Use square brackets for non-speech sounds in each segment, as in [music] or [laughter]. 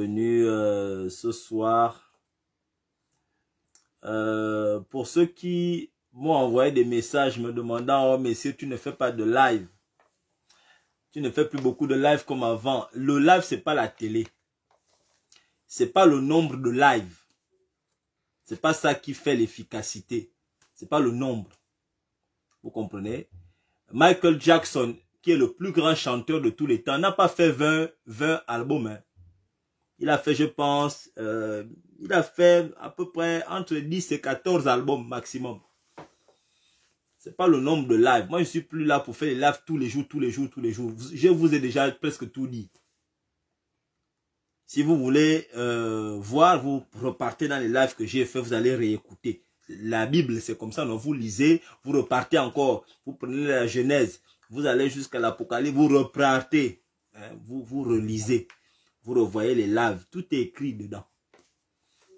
venu euh, ce soir. Euh, pour ceux qui m'ont envoyé des messages me demandant « Oh, messieurs, tu ne fais pas de live. Tu ne fais plus beaucoup de live comme avant. » Le live, c'est pas la télé. C'est pas le nombre de live. C'est pas ça qui fait l'efficacité. C'est pas le nombre. Vous comprenez Michael Jackson, qui est le plus grand chanteur de tous les temps, n'a pas fait 20, 20 albums. Hein il a fait, je pense, euh, il a fait à peu près entre 10 et 14 albums maximum. C'est pas le nombre de lives. Moi, je suis plus là pour faire les lives tous les jours, tous les jours, tous les jours. Je vous ai déjà presque tout dit. Si vous voulez euh, voir, vous repartez dans les lives que j'ai fait, vous allez réécouter. La Bible, c'est comme ça, Vous lisez, vous repartez encore. Vous prenez la Genèse, vous allez jusqu'à l'Apocalypse, vous repartez. Hein, vous, vous relisez. Vous revoyez les lives. Tout est écrit dedans.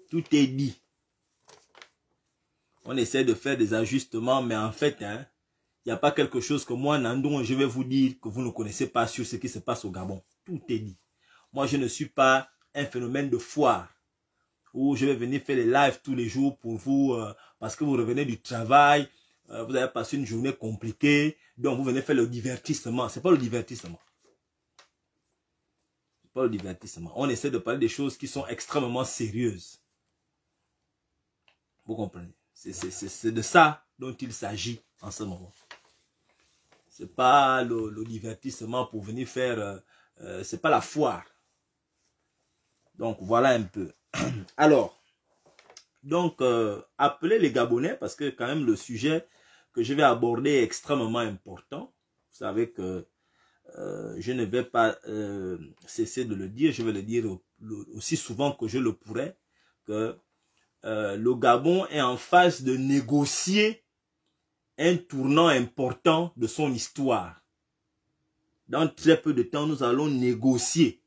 Tout est dit. On essaie de faire des ajustements, mais en fait, hein, il n'y a pas quelque chose que moi, Nando, je vais vous dire que vous ne connaissez pas sur ce qui se passe au Gabon. Tout est dit. Moi, je ne suis pas un phénomène de foire où je vais venir faire les lives tous les jours pour vous euh, parce que vous revenez du travail, euh, vous avez passé une journée compliquée, donc vous venez faire le divertissement. C'est pas le divertissement. Pas le divertissement. On essaie de parler des choses qui sont extrêmement sérieuses. Vous comprenez C'est de ça dont il s'agit en ce moment. C'est pas le, divertissement pour venir faire... Euh, euh, c'est pas la foire. Donc, voilà un peu. [clears throat] Alors, donc, euh, appelez les Gabonais parce que quand même le sujet que je vais aborder est extrêmement important. Vous savez que euh, je ne vais pas euh, cesser de le dire, je vais le dire aussi souvent que je le pourrais, que euh, le Gabon est en phase de négocier un tournant important de son histoire. Dans très peu de temps, nous allons négocier.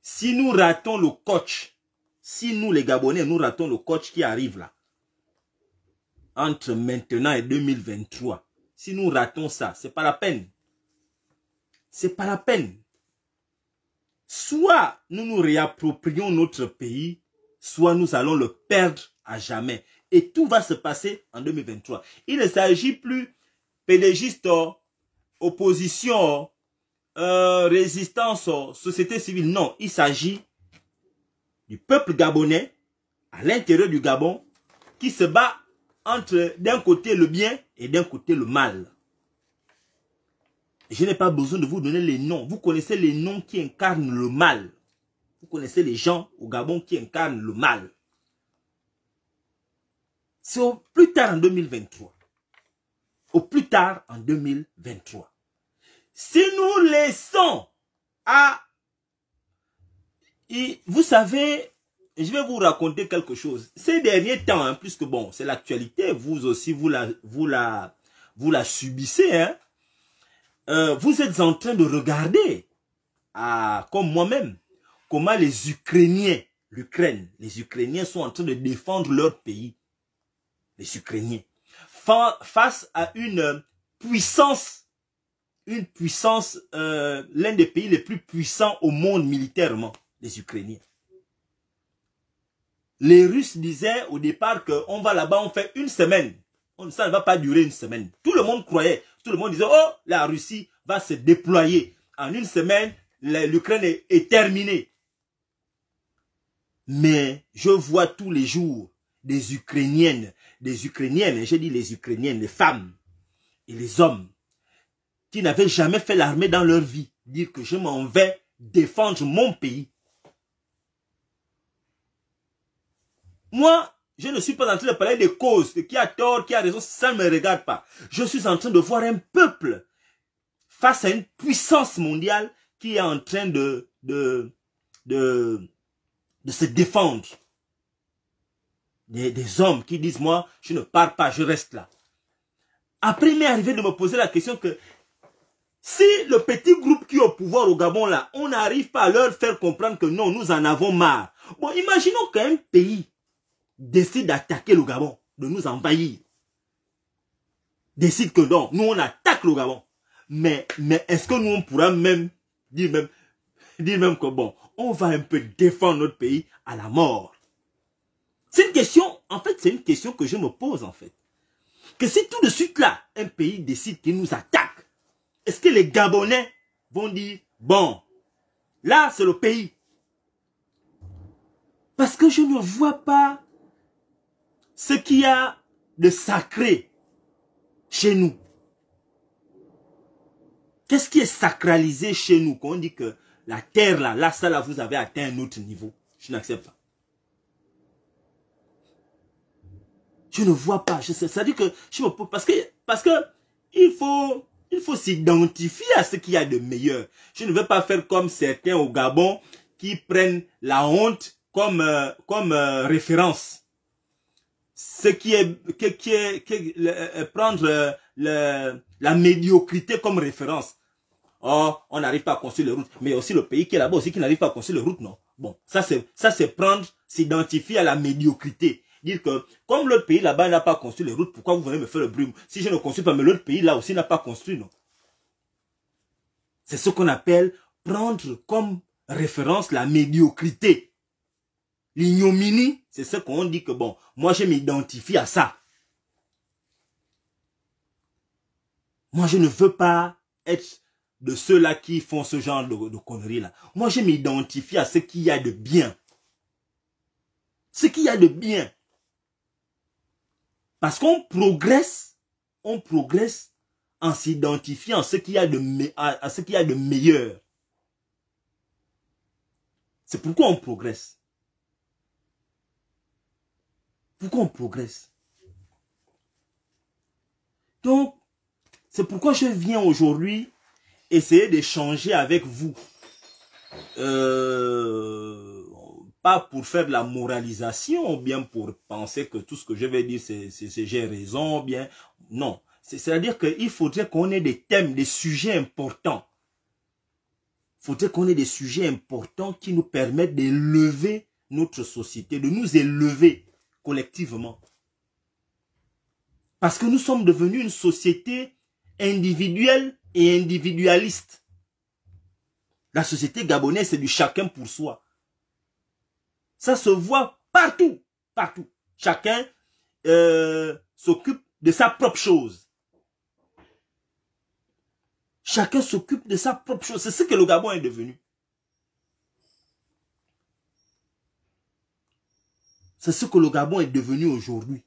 Si nous ratons le coach, si nous les Gabonais, nous ratons le coach qui arrive là, entre maintenant et 2023, si nous ratons ça, c'est pas la peine c'est pas la peine. Soit nous nous réapproprions notre pays, soit nous allons le perdre à jamais. Et tout va se passer en 2023. Il ne s'agit plus pédégiste, oh, opposition, oh, euh, résistance, oh, société civile. Non, il s'agit du peuple gabonais à l'intérieur du Gabon qui se bat entre d'un côté le bien et d'un côté le mal. Je n'ai pas besoin de vous donner les noms. Vous connaissez les noms qui incarnent le mal. Vous connaissez les gens au Gabon qui incarnent le mal. C'est au plus tard en 2023. Au plus tard en 2023. Si nous laissons à... Et vous savez, je vais vous raconter quelque chose. Ces derniers temps, puisque bon, c'est l'actualité, vous aussi, vous la, vous la, vous la subissez, hein. Euh, vous êtes en train de regarder, ah, comme moi-même, comment les Ukrainiens, l'Ukraine, les Ukrainiens sont en train de défendre leur pays. Les Ukrainiens. face à une euh, puissance, une puissance, euh, l'un des pays les plus puissants au monde militairement, les Ukrainiens. Les Russes disaient au départ qu'on va là-bas, on fait une semaine. Ça ne va pas durer une semaine. Tout le monde croyait. Tout le monde disait, oh, la Russie va se déployer. En une semaine, l'Ukraine est, terminée. Mais je vois tous les jours des Ukrainiennes, des Ukrainiennes, j'ai dit les Ukrainiennes, les femmes et les hommes, qui n'avaient jamais fait l'armée dans leur vie, dire que je m'en vais défendre mon pays. Moi, je ne suis pas en train de parler des causes, de qui a tort, qui a raison, ça ne me regarde pas. Je suis en train de voir un peuple face à une puissance mondiale qui est en train de, de, se défendre. Des, hommes qui disent, moi, je ne pars pas, je reste là. Après, il m'est arrivé de me poser la question que si le petit groupe qui est au pouvoir au Gabon là, on n'arrive pas à leur faire comprendre que non, nous en avons marre. Bon, imaginons qu'un pays décide d'attaquer le Gabon, de nous envahir, décide que non, nous on attaque le Gabon. Mais, mais est-ce que nous on pourra même dire même, dire même que bon, on va un peu défendre notre pays à la mort C'est une question, en fait, c'est une question que je me pose en fait. Que si tout de suite là, un pays décide qu'il nous attaque, est-ce que les Gabonais vont dire, bon, là c'est le pays Parce que je ne vois pas ce qu'il y a de sacré chez nous. Qu'est-ce qui est sacralisé chez nous quand on dit que la terre là, là, ça vous avez atteint un autre niveau Je n'accepte pas. Je ne vois pas. Je sais, ça dit que je me parce que parce que il faut il faut s'identifier à ce qu'il y a de meilleur. Je ne veux pas faire comme certains au Gabon qui prennent la honte comme euh, comme euh, référence ce qui est, qui, qui est, euh, prendre la médiocrité comme référence. Oh, on n'arrive pas à construire les routes. Mais aussi le pays qui est là-bas aussi qui n'arrive pas à construire les routes, non. Bon, ça c'est, ça c'est prendre, s'identifier à la médiocrité. Dire que, comme le pays là-bas n'a pas construit les routes, pourquoi vous venez me faire le brume Si je ne construis pas, mais l'autre pays là aussi n'a pas construit, non. C'est ce qu'on appelle prendre comme référence la médiocrité. L'ignominie, c'est ce qu'on dit que bon, moi je m'identifie à ça. Moi je ne veux pas être de ceux-là qui font ce genre de, conneries-là. Moi je m'identifie à ce qu'il y a de bien. Ce qu'il y a de bien. Parce qu'on progresse, on progresse en s'identifiant à ce qu'il y a de meilleur. C'est pourquoi on progresse pour qu'on progresse. Donc, c'est pourquoi je viens aujourd'hui essayer d'échanger avec vous. Euh, pas pour faire de la moralisation, ou bien pour penser que tout ce que je vais dire, c'est j'ai raison, bien. Non. C'est-à-dire qu'il faudrait qu'on ait des thèmes, des sujets importants. Il faudrait qu'on ait des sujets importants qui nous permettent d'élever notre société, de nous élever collectivement. Parce que nous sommes devenus une société individuelle et individualiste. La société gabonaise, c'est du chacun pour soi. Ça se voit partout, partout. Chacun euh, s'occupe de sa propre chose. Chacun s'occupe de sa propre chose. C'est ce que le Gabon est devenu. C'est ce que le Gabon est devenu aujourd'hui.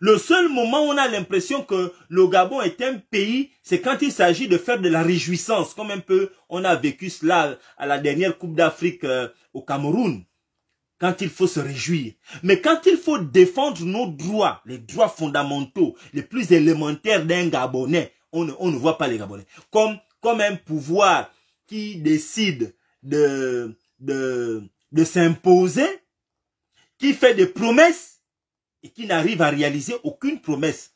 Le seul moment où on a l'impression que le Gabon est un pays, c'est quand il s'agit de faire de la réjouissance, comme un peu on a vécu cela à la dernière Coupe d'Afrique euh, au Cameroun, quand il faut se réjouir. Mais quand il faut défendre nos droits, les droits fondamentaux, les plus élémentaires d'un Gabonais, on ne, voit pas les Gabonais. Comme, comme un pouvoir qui décide de, de s'imposer qui fait des promesses et qui n'arrive à réaliser aucune promesse.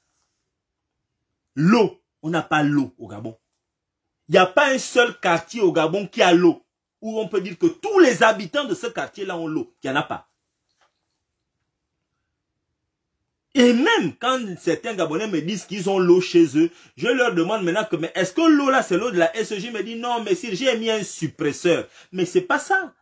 L'eau, on n'a pas l'eau au Gabon. Il n'y a pas un seul quartier au Gabon qui a l'eau, où on peut dire que tous les habitants de ce quartier-là ont l'eau. Il n'y en a pas. Et même quand certains Gabonais me disent qu'ils ont l'eau chez eux, je leur demande maintenant que, mais est-ce que l'eau là, c'est l'eau de la SEG? me dit non, mais si j'ai mis un suppresseur. Mais c'est pas ça.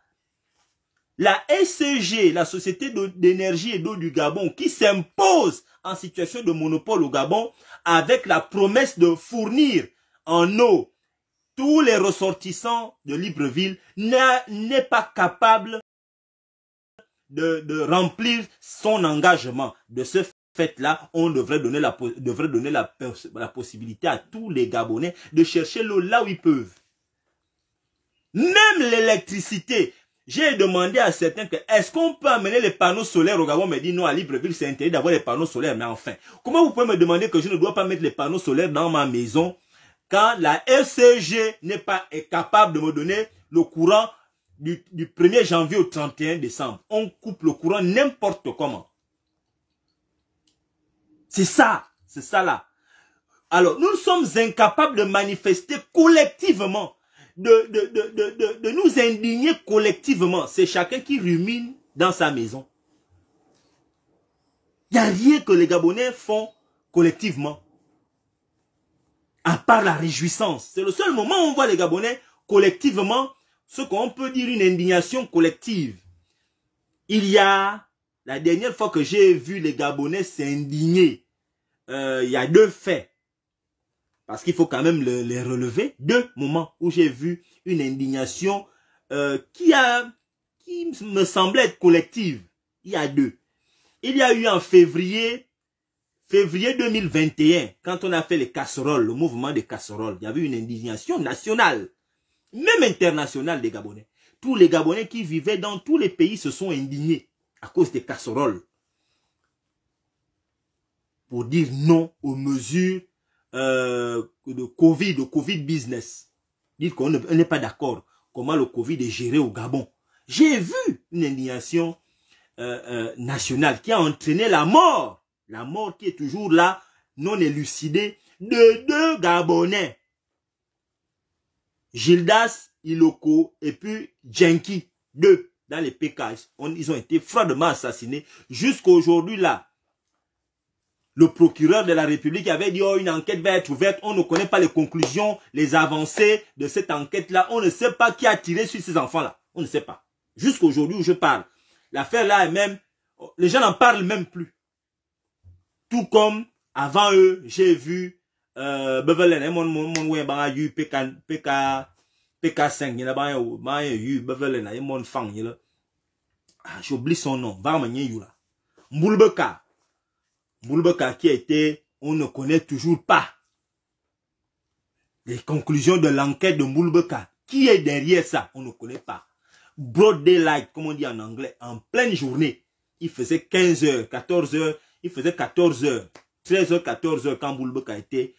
La SCG, la Société d'énergie et d'eau du Gabon, qui s'impose en situation de monopole au Gabon avec la promesse de fournir en eau tous les ressortissants de Libreville, n'est pas capable de, remplir son engagement. De ce fait-là, on devrait donner, devrait donner la possibilité à tous les Gabonais de chercher l'eau là où ils peuvent. Même l'électricité, j'ai demandé à certains que est-ce qu'on peut amener les panneaux solaires au Gabon me dit non, à Libreville, c'est interdit d'avoir les panneaux solaires. Mais enfin, comment vous pouvez me demander que je ne dois pas mettre les panneaux solaires dans ma maison quand la FCG n'est pas capable de me donner le courant du 1er janvier au 31 décembre On coupe le courant n'importe comment. C'est ça, c'est ça là. Alors, nous sommes incapables de manifester collectivement de, de, nous indigner collectivement. C'est chacun qui rumine dans sa maison. Il n'y a rien que les Gabonais font collectivement. À part la réjouissance. C'est le seul moment où on voit les Gabonais collectivement ce qu'on peut dire une indignation collective. Il y a, la dernière fois que j'ai vu les Gabonais s'indigner, euh, il y a deux faits parce qu'il faut quand même les relever, deux moments où j'ai vu une indignation euh, qui, a, qui me semblait être collective. Il y a deux. Il y a eu en février, février 2021, quand on a fait les casseroles, le mouvement des casseroles, il y avait une indignation nationale, même internationale des Gabonais. Tous les Gabonais qui vivaient dans tous les pays se sont indignés à cause des casseroles pour dire non aux mesures euh, de Covid, de Covid business. dit qu'on n'est pas d'accord comment le Covid est géré au Gabon. J'ai vu une indignation euh, euh, nationale qui a entraîné la mort. La mort qui est toujours là, non élucidée, de deux Gabonais. Gildas Iloko et puis Jenki, deux, dans les PKS. ils ont été froidement assassinés. Jusqu'aujourd'hui là, le procureur de la République avait dit, oh, une enquête va être ouverte, on ne connaît pas les conclusions, les avancées de cette enquête-là, on ne sait pas qui a tiré sur ces enfants-là, on ne sait pas. Jusqu'aujourd'hui où je parle, l'affaire-là est même, les gens n'en parlent même plus. Tout comme, avant eux, j'ai vu, euh, hein, mon, mon, mon, PK, 5 il fang, j'oublie son nom, Moulbeka qui été, on ne connaît toujours pas les conclusions de l'enquête de Moulbeka. Qui est derrière ça On ne connaît pas. Broad daylight, comme on dit en anglais, en pleine journée. Il faisait 15 heures, 14 heures, il faisait 14 heures, 13 heures, 14 heures quand Moulbeka a été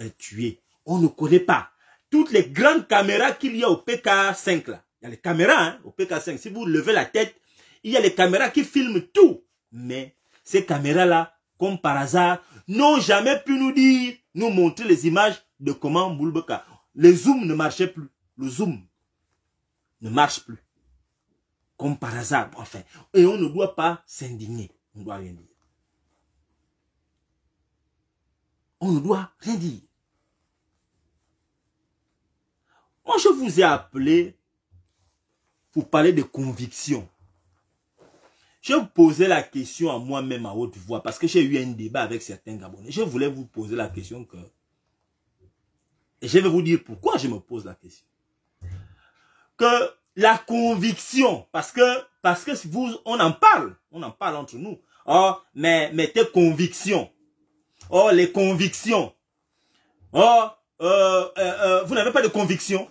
euh, tué. On ne connaît pas. Toutes les grandes caméras qu'il y a au PK5 là. Il y a les caméras hein, au PK5. Si vous levez la tête, il y a les caméras qui filment tout. Mais ces caméras-là, comme par hasard, n'ont jamais pu nous dire, nous montrer les images de comment Moulbeka. Le zoom ne marchait plus. Le zoom ne marche plus. Comme par hasard, enfin. Et on ne doit pas s'indigner. On ne doit rien dire. On ne doit rien dire. Moi, je vous ai appelé pour parler de conviction. Je posais la question à moi-même à haute voix parce que j'ai eu un débat avec certains Gabonais. Je voulais vous poser la question que... je vais vous dire pourquoi je me pose la question. Que la conviction, parce que, parce que vous, on en parle, on en parle entre nous. Oh, mais, tes convictions. Oh, les convictions. Oh, euh, euh, euh, vous n'avez pas de conviction.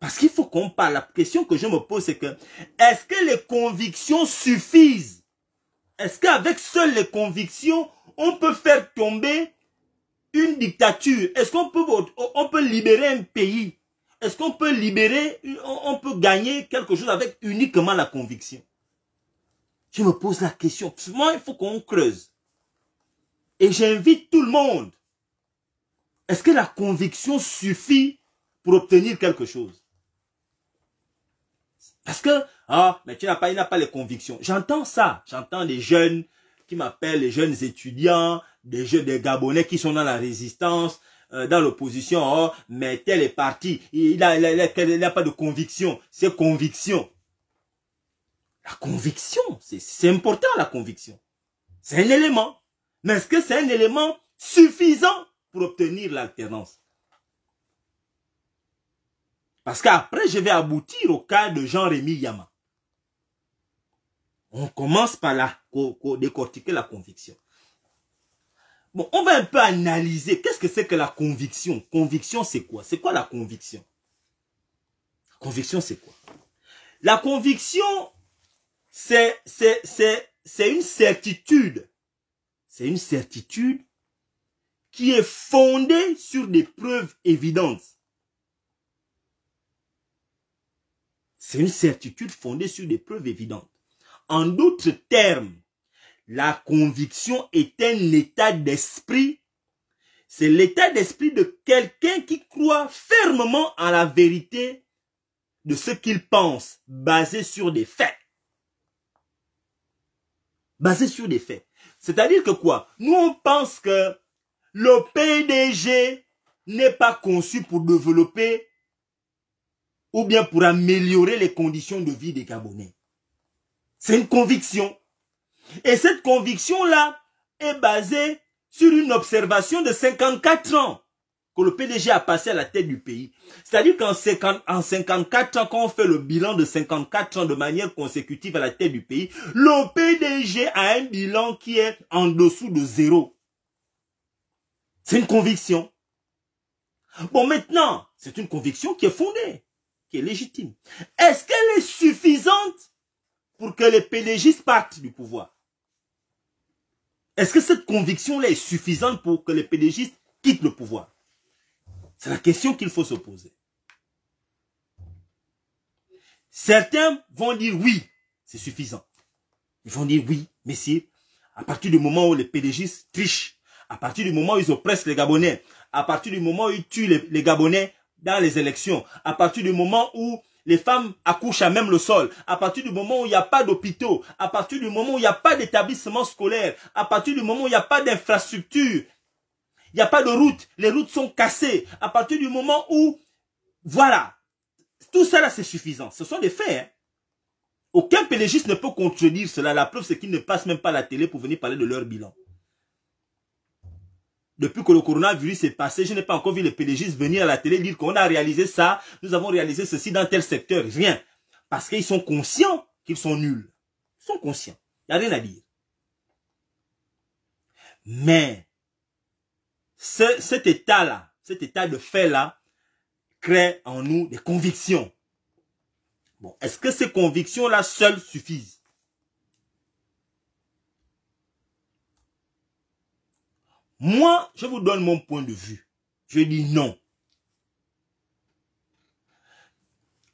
Parce qu'il faut qu'on parle. La question que je me pose, c'est que est-ce que les convictions suffisent Est-ce qu'avec seules les convictions, on peut faire tomber une dictature Est-ce qu'on peut, on peut libérer un pays Est-ce qu'on peut libérer, on peut gagner quelque chose avec uniquement la conviction Je me pose la question. Moi, il faut qu'on creuse. Et j'invite tout le monde. Est-ce que la conviction suffit pour obtenir quelque chose parce que, ah, mais tu n'as pas, il n'a pas les convictions. J'entends ça. J'entends des jeunes qui m'appellent, les jeunes étudiants, des jeunes, des Gabonais qui sont dans la résistance, euh, dans l'opposition. Oh, mais tel est parti. Il n'a a, pas de conviction. C'est conviction. La conviction, c'est important la conviction. C'est un élément. Mais est-ce que c'est un élément suffisant pour obtenir l'alternance parce qu'après, je vais aboutir au cas de Jean-Rémy Yama. On commence par la, décortiquer la conviction. Bon, on va un peu analyser. Qu'est-ce que c'est que la conviction Conviction, c'est quoi C'est quoi la conviction Conviction, c'est quoi La conviction, c'est une certitude. C'est une certitude qui est fondée sur des preuves évidentes. C'est une certitude fondée sur des preuves évidentes. En d'autres termes, la conviction est un état d'esprit. C'est l'état d'esprit de quelqu'un qui croit fermement à la vérité de ce qu'il pense, basé sur des faits. Basé sur des faits. C'est-à-dire que quoi Nous, on pense que le PDG n'est pas conçu pour développer ou bien pour améliorer les conditions de vie des Gabonais. C'est une conviction. Et cette conviction-là est basée sur une observation de 54 ans que le PDG a passé à la tête du pays. C'est-à-dire qu'en 54 ans, quand on fait le bilan de 54 ans de manière consécutive à la tête du pays, le PDG a un bilan qui est en dessous de zéro. C'est une conviction. Bon, maintenant, c'est une conviction qui est fondée qui est légitime, est-ce qu'elle est suffisante pour que les pédégistes partent du pouvoir Est-ce que cette conviction-là est suffisante pour que les pédégistes quittent le pouvoir C'est la question qu'il faut se poser. Certains vont dire oui, c'est suffisant. Ils vont dire oui, messieurs, à partir du moment où les pédégistes trichent, à partir du moment où ils oppressent les Gabonais, à partir du moment où ils tuent les Gabonais, dans les élections, à partir du moment où les femmes accouchent à même le sol, à partir du moment où il n'y a pas d'hôpitaux, à partir du moment où il n'y a pas d'établissement scolaire, à partir du moment où il n'y a pas d'infrastructure, il n'y a pas de route, les routes sont cassées, à partir du moment où, voilà, tout cela c'est suffisant, ce sont des faits. Hein. Aucun pélégiste ne peut contredire cela, la preuve c'est qu'ils ne passent même pas la télé pour venir parler de leur bilan. Depuis que le coronavirus est passé, je n'ai pas encore vu les pédagogistes venir à la télé dire qu'on a réalisé ça, nous avons réalisé ceci dans tel secteur. Rien. Parce qu'ils sont conscients qu'ils sont nuls. Ils sont conscients. Il n'y a rien à dire. Mais cet état-là, cet état de fait-là, crée en nous des convictions. Bon, est-ce que ces convictions-là seules suffisent Moi, je vous donne mon point de vue. Je dis non.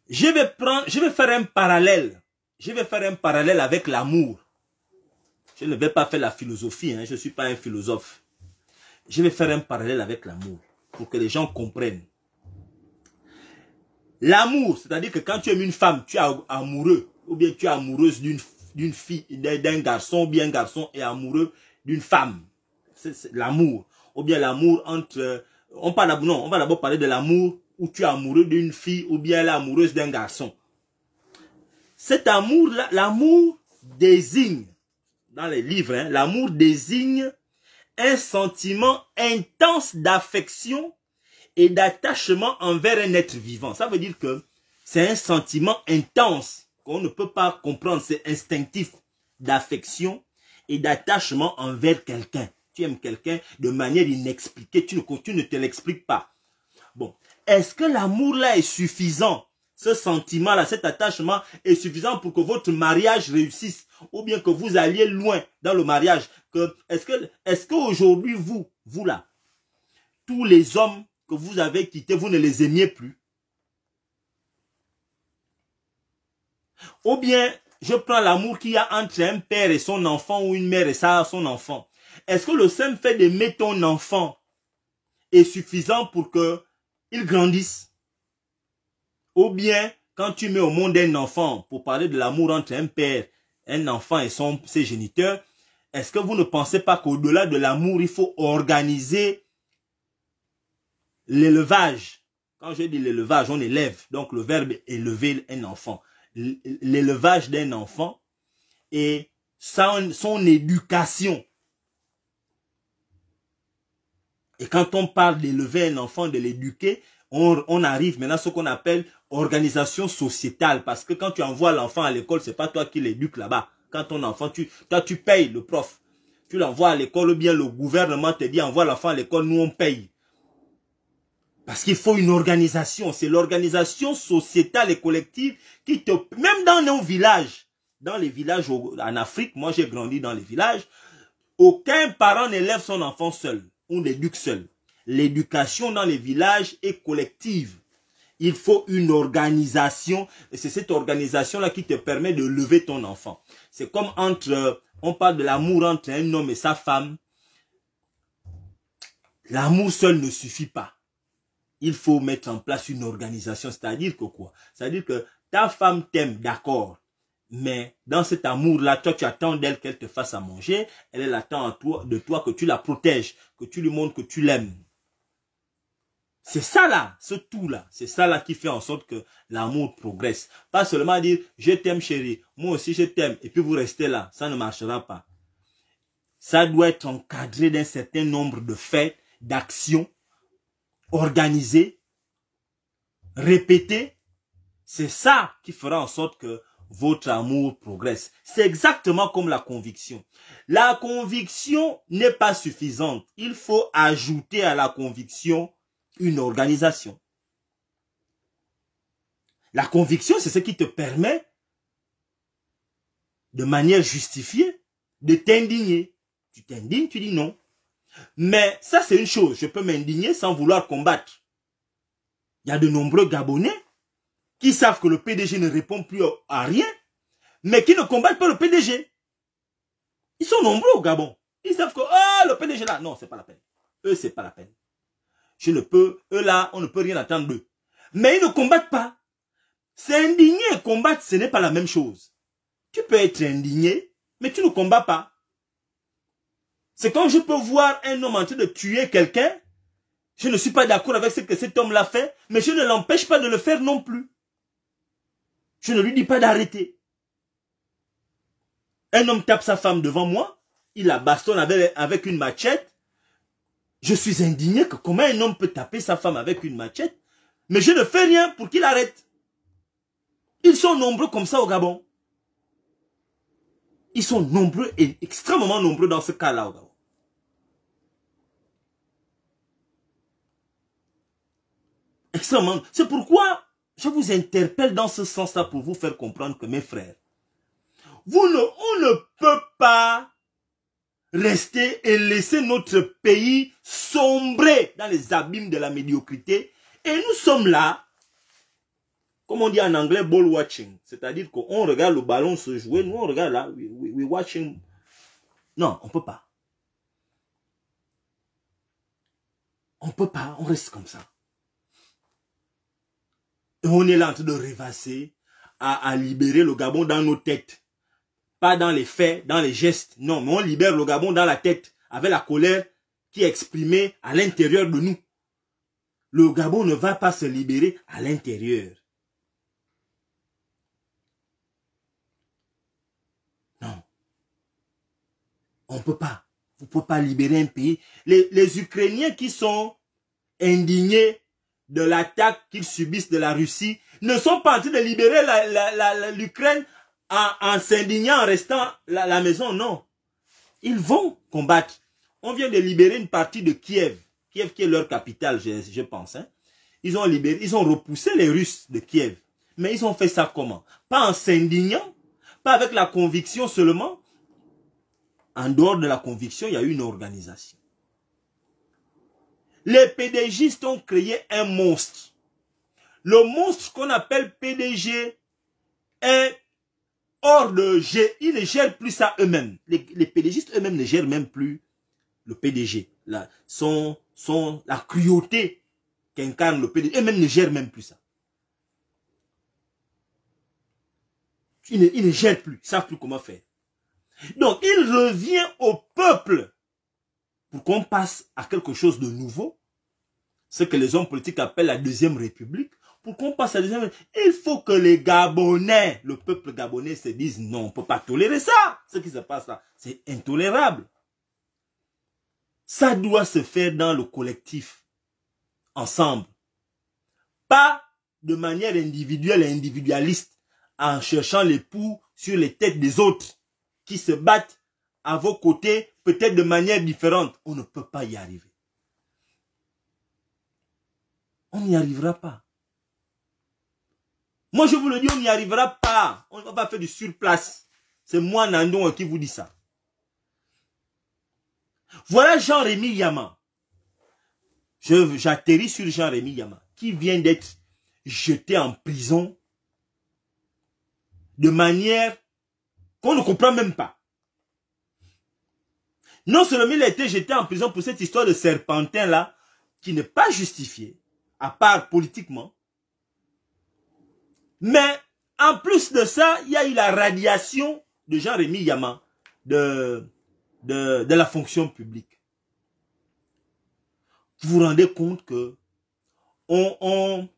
Je vais prendre, je vais faire un parallèle. Je vais faire un parallèle avec l'amour. Je ne vais pas faire la philosophie, hein, je ne suis pas un philosophe. Je vais faire un parallèle avec l'amour pour que les gens comprennent. L'amour, c'est-à-dire que quand tu aimes une femme, tu es amoureux, ou bien tu es amoureuse d'une fille, d'un garçon, ou bien un garçon est amoureux d'une femme l'amour, ou bien l'amour entre... On parle, non, on va d'abord parler de l'amour où tu es amoureux d'une fille ou bien elle est amoureuse d'un garçon. Cet amour-là, l'amour désigne, dans les livres, hein, l'amour désigne un sentiment intense d'affection et d'attachement envers un être vivant. Ça veut dire que c'est un sentiment intense qu'on ne peut pas comprendre, c'est instinctif d'affection et d'attachement envers quelqu'un tu aimes quelqu'un de manière inexpliquée, tu ne, tu ne te l'expliques pas. Bon, est-ce que l'amour-là est suffisant ce sentiment-là, cet attachement est suffisant pour que votre mariage réussisse ou bien que vous alliez loin dans le mariage. Est-ce que, est qu'aujourd'hui, vous, vous là, tous les hommes que vous avez quittés, vous ne les aimiez plus Ou bien, je prends l'amour qu'il y a entre un père et son enfant ou une mère et ça, son enfant. Est-ce que le simple fait d'aimer ton enfant est suffisant pour qu'il grandisse Ou bien, quand tu mets au monde un enfant, pour parler de l'amour entre un père, un enfant et ses géniteurs, est-ce que vous ne pensez pas qu'au-delà de l'amour, il faut organiser l'élevage Quand je dis l'élevage, on élève. Donc le verbe élever un enfant. L'élevage d'un enfant et son éducation. Et quand on parle d'élever un enfant, de l'éduquer, on, arrive maintenant à ce qu'on appelle organisation sociétale. Parce que quand tu envoies l'enfant à l'école, ce n'est pas toi qui l'éduques là-bas. Quand ton enfant, tu, toi, tu payes le prof. Tu l'envoies à l'école ou bien le gouvernement te dit envoie l'enfant à l'école, nous on paye. Parce qu'il faut une organisation. C'est l'organisation sociétale et collective qui te... Même dans nos villages, dans les villages en Afrique, moi j'ai grandi dans les villages, aucun parent n'élève son enfant seul on éduque seul. L'éducation dans les villages est collective. Il faut une organisation. C'est cette organisation-là qui te permet de lever ton enfant. C'est comme entre, euh, on parle de l'amour entre un homme et sa femme. L'amour seul ne suffit pas. Il faut mettre en place une organisation. C'est-à-dire que quoi C'est-à-dire que ta femme t'aime, d'accord. Mais dans cet amour-là, toi, tu attends d'elle qu'elle te fasse à manger. Elle, attend de toi que tu la protèges, que tu lui montres que tu l'aimes. C'est ça là, ce tout là, c'est ça là qui fait en sorte que l'amour progresse. Pas seulement dire je t'aime chérie, moi aussi je t'aime et puis vous restez là, ça ne marchera pas. Ça doit être encadré d'un certain nombre de faits, d'actions organisées, répétées. C'est ça qui fera en sorte que votre amour progresse. C'est exactement comme la conviction. La conviction n'est pas suffisante. Il faut ajouter à la conviction une organisation. La conviction, c'est ce qui te permet, de manière justifiée, de t'indigner. Tu t'indignes, tu dis non. Mais ça, c'est une chose. Je peux m'indigner sans vouloir combattre. Il y a de nombreux Gabonais qui savent que le PDG ne répond plus à rien, mais qui ne combattent pas le PDG. Ils sont nombreux au Gabon. Ils savent que oh, le PDG là, non, c'est pas la peine. Eux, c'est pas la peine. Je ne peux, eux là, on ne peut rien attendre d'eux. Mais ils ne combattent pas. C'est indigné combattre, ce n'est pas la même chose. Tu peux être indigné, mais tu ne combats pas. C'est quand je peux voir un homme en train de tuer quelqu'un, je ne suis pas d'accord avec ce que cet homme l'a fait, mais je ne l'empêche pas de le faire non plus. Je ne lui dis pas d'arrêter. Un homme tape sa femme devant moi, il la bastonne avec, avec une machette. Je suis indigné que comment un homme peut taper sa femme avec une machette, mais je ne fais rien pour qu'il arrête. Ils sont nombreux comme ça au Gabon. Ils sont nombreux et extrêmement nombreux dans ce cas-là au Gabon. Extrêmement. C'est pourquoi je vous interpelle dans ce sens-là pour vous faire comprendre que mes frères, vous ne, on ne peut pas rester et laisser notre pays sombrer dans les abîmes de la médiocrité. Et nous sommes là, comme on dit en anglais, ball watching. C'est-à-dire qu'on regarde le ballon se jouer, nous on regarde là, we, watching. Non, on ne peut pas. On ne peut pas, on reste comme ça on est là en train de rêvasser à, libérer le Gabon dans nos têtes. Pas dans les faits, dans les gestes. Non, mais on libère le Gabon dans la tête, avec la colère qui est exprimée à l'intérieur de nous. Le Gabon ne va pas se libérer à l'intérieur. Non. On ne peut pas. On ne peut pas libérer un pays. les Ukrainiens qui sont indignés de l'attaque qu'ils subissent de la Russie, ne sont pas en train de libérer l'Ukraine en, s'indignant, en restant la, maison, non. Ils vont combattre. On vient de libérer une partie de Kiev. Kiev qui est leur capitale, je, pense. Hein. Ils ont libéré, ils ont repoussé les Russes de Kiev. Mais ils ont fait ça comment Pas en s'indignant, pas avec la conviction seulement. En dehors de la conviction, il y a eu une organisation. Les PDGistes ont créé un monstre. Le monstre qu'on appelle PDG est hors de G. Ils ne gèrent plus ça eux-mêmes. Les, les, eux-mêmes ne gèrent même plus le PDG. La, son, la cruauté qu'incarne le PDG. Eux-mêmes ne gèrent même plus ça. Ils ne, ils ne gèrent plus, ils ne savent plus comment faire. Donc, il revient au peuple pour qu'on passe à quelque chose de nouveau, ce que les hommes politiques appellent la Deuxième République, pour qu'on passe à la Deuxième République, il faut que les Gabonais, le peuple gabonais se disent non, on ne peut pas tolérer ça, ce qui se passe là, c'est intolérable. Ça doit se faire dans le collectif, ensemble, pas de manière individuelle et individualiste, en cherchant les poux sur les têtes des autres qui se battent à vos côtés peut-être de manière différente, on ne peut pas y arriver. On n'y arrivera pas. Moi, je vous le dis, on n'y arrivera pas. On ne va pas faire du surplace. C'est moi, Nandon, qui vous dit ça. Voilà jean rémi Yama. J'atterris sur jean rémi Yama, qui vient d'être jeté en prison de manière qu'on ne comprend même pas. Non seulement il a été jeté en prison pour cette histoire de serpentin-là, qui n'est pas justifiée, à part politiquement, mais en plus de ça, il y a eu la radiation de jean rémi Yama de, de, la fonction publique. Vous vous rendez compte que on,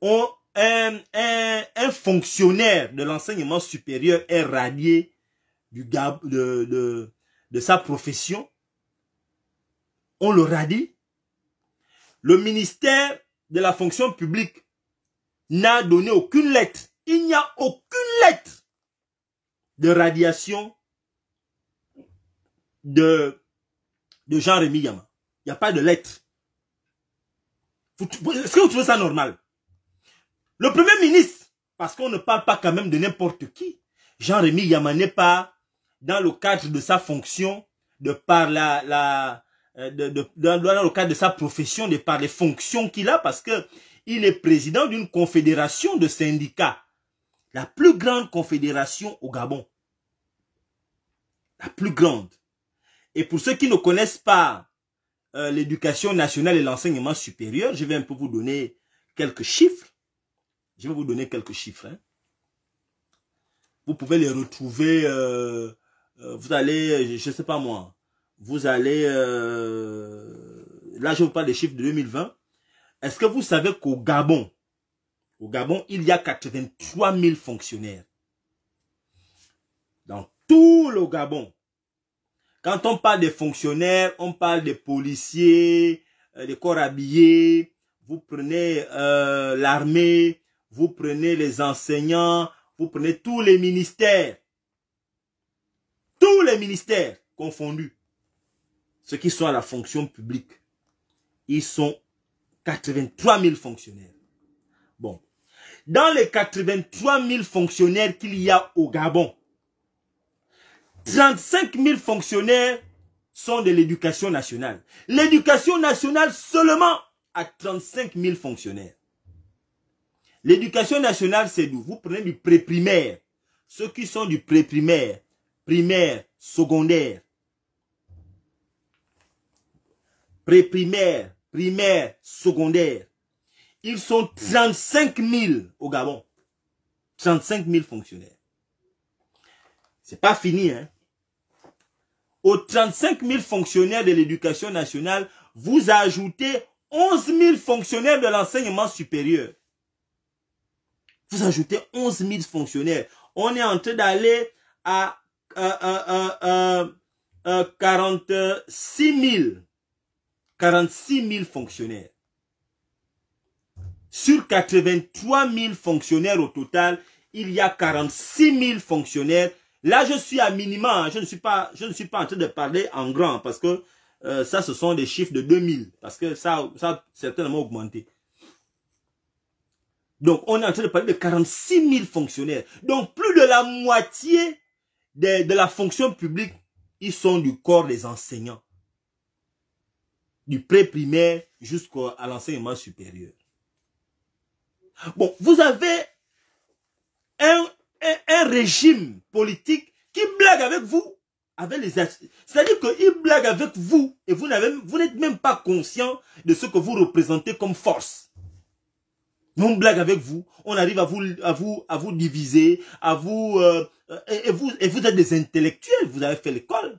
on, un, un, fonctionnaire de l'enseignement supérieur est radié du, de, de, de sa profession, on le radie. Le ministère de la fonction publique n'a donné aucune lettre. Il n'y a aucune lettre de radiation de, jean rémi Yama. Il n'y a pas de lettre. Est-ce que vous trouvez ça normal Le Premier ministre, parce qu'on ne parle pas quand même de n'importe qui, jean rémi Yama n'est pas dans le cadre de sa fonction, de par la, euh, de, dans, le cadre de sa profession, de par les fonctions qu'il a, parce que il est président d'une confédération de syndicats, la plus grande confédération au Gabon, la plus grande. Et pour ceux qui ne connaissent pas euh, l'éducation nationale et l'enseignement supérieur, je vais un peu vous donner quelques chiffres. Je vais vous donner quelques chiffres. Hein. Vous pouvez les retrouver euh, euh, vous allez, je ne sais pas moi, vous allez, euh, là je vous parle des chiffres de 2020, est-ce que vous savez qu'au Gabon, au Gabon, il y a 83 000 fonctionnaires. Dans tout le Gabon. Quand on parle des fonctionnaires, on parle des policiers, euh, des corps habillés, vous prenez l'armée, vous prenez les enseignants, vous prenez tous les ministères tous les ministères confondus, ceux qui sont à la fonction publique, ils sont 83 000 fonctionnaires. Bon. Dans les 83 000 fonctionnaires qu'il y a au Gabon, 35 000 fonctionnaires sont de l'éducation nationale. L'éducation nationale seulement a 35 000 fonctionnaires. L'éducation nationale, c'est d'où Vous prenez du pré-primaire. Ceux qui sont du pré-primaire primaire, secondaire, pré-primaire, primaire, secondaire. Ils sont 35 000 au Gabon. 35 000 fonctionnaires. C'est pas fini, hein. Aux 35 000 fonctionnaires de l'éducation nationale, vous ajoutez 11 000 fonctionnaires de l'enseignement supérieur. Vous ajoutez 11 000 fonctionnaires. On est en train d'aller à 46 000 46 000 fonctionnaires. Sur 83 000 fonctionnaires au total, il y a 46 000 fonctionnaires. Là, je suis à minima. Hein. Je ne suis pas, je ne suis pas en train de parler en grand parce que euh, ça, ce sont des chiffres de 2000 parce que ça, ça a certainement augmenté. Donc, on est en train de parler de 46 000 fonctionnaires. Donc, plus de la moitié de, la fonction publique, ils sont du corps des enseignants. Du pré-primaire jusqu'à l'enseignement supérieur. Bon, vous avez un, régime politique qui blague avec vous, avec les C'est-à-dire qu'il blague avec vous et vous n'êtes même pas conscient de ce que vous représentez comme force on blague avec vous, on arrive à vous, à vous, à vous diviser, à vous, euh, euh, et, vous, et vous êtes des intellectuels, vous avez fait l'école.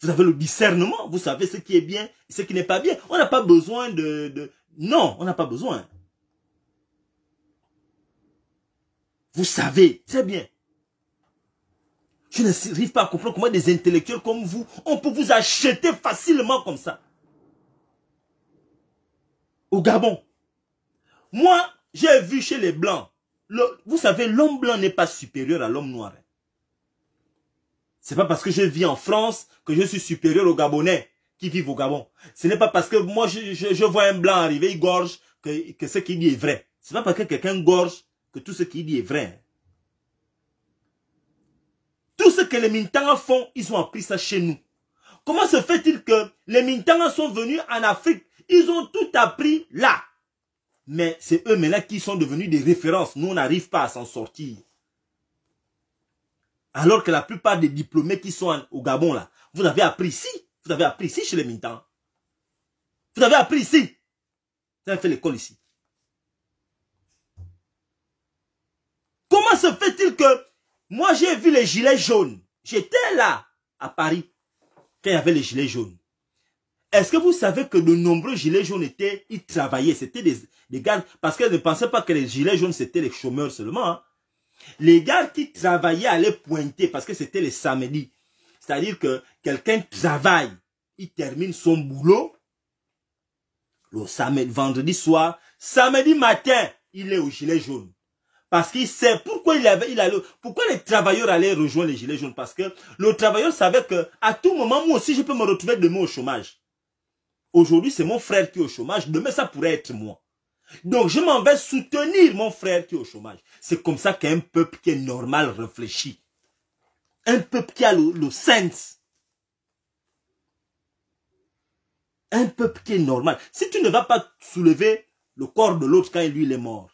Vous avez le discernement, vous savez ce qui est bien, et ce qui n'est pas bien. On n'a pas besoin de, de... non, on n'a pas besoin. Vous savez, très bien. Je n'arrive pas à comprendre comment des intellectuels comme vous, on peut vous acheter facilement comme ça. Au Gabon, moi, j'ai vu chez les Blancs. vous savez, l'homme blanc n'est pas supérieur à l'homme noir. C'est pas parce que je vis en France que je suis supérieur aux Gabonais qui vivent au Gabon. Ce n'est pas parce que moi, je, je, vois un blanc arriver, il gorge, que, que ce qu'il dit est vrai. C'est pas parce que quelqu'un gorge que tout ce qu'il dit est vrai. Tout ce que les mintangas font, ils ont appris ça chez nous. Comment se fait-il que les mintangas sont venus en Afrique Ils ont tout appris là. Mais c'est eux là, qui sont devenus des références. Nous, on n'arrive pas à s'en sortir. Alors que la plupart des diplômés qui sont au Gabon, là, vous avez appris ici. Vous avez appris ici chez les militants. Vous avez appris ici. Vous avez fait l'école ici. Comment se fait-il que moi j'ai vu les gilets jaunes J'étais là à Paris quand il y avait les gilets jaunes. Est-ce que vous savez que de nombreux gilets jaunes étaient, ils travaillaient, c'était des, des gardes, parce qu'ils ne pensaient pas que les gilets jaunes, c'était les chômeurs seulement. Hein. Les gardes qui travaillaient allaient pointer, parce que c'était les samedis. C'est-à-dire que quelqu'un travaille, il termine son boulot, le samedi, vendredi soir, samedi matin, il est au gilet jaune. Parce qu'il sait pourquoi il avait, il allait, pourquoi les travailleurs allaient rejoindre les gilets jaunes. Parce que le travailleur savait que, à tout moment, moi aussi, je peux me retrouver demain au chômage. Aujourd'hui, c'est mon frère qui est au chômage. Demain, ça pourrait être moi. Donc, je m'en vais soutenir mon frère qui est au chômage. C'est comme ça qu'un peuple qui est normal réfléchit. Un peuple qui a le, sens. Un peuple qui est normal. Si tu ne vas pas soulever le corps de l'autre quand lui, il est mort,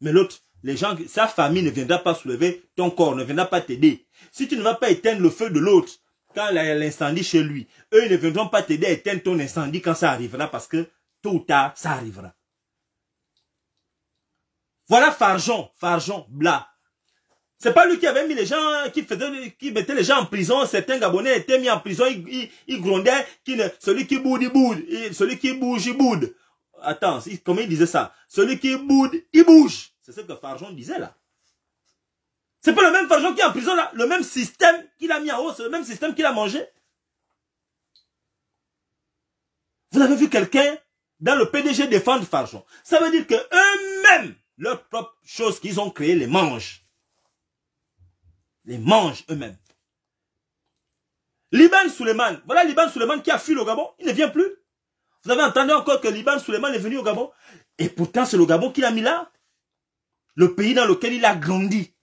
mais l'autre, les gens, sa famille ne viendra pas soulever ton corps, ne viendra pas t'aider. Si tu ne vas pas éteindre le feu de l'autre, quand il y a l'incendie chez lui, eux, ils ne viendront pas t'aider à éteindre ton incendie quand ça arrivera parce que tout ou tard, ça arrivera. Voilà Farjon, Farjon, bla. C'est pas lui qui avait mis les gens, qui faisait, qui mettait les gens en prison. Certains Gabonais étaient mis en prison, ils, ils, grondaient, qui ne, celui qui boude, il boude, celui qui bouge, il boude. Attends, comment il disait ça? Celui qui boude, il bouge. C'est ce que Farjon disait là. C'est pas le même Farjon qui est en prison là, le même système qu'il a mis en haut, c'est le même système qu'il a mangé. Vous avez vu quelqu'un dans le PDG défendre Farjon. Ça veut dire que eux-mêmes, leurs propres choses qu'ils ont créées, les mangent. Les mangent eux-mêmes. Liban Suleiman, voilà Liban Suleiman qui a fui le Gabon, il ne vient plus. Vous avez entendu encore que Liban Suleiman est venu au Gabon. Et pourtant, c'est le Gabon qui l'a mis là. Le pays dans lequel il a grandi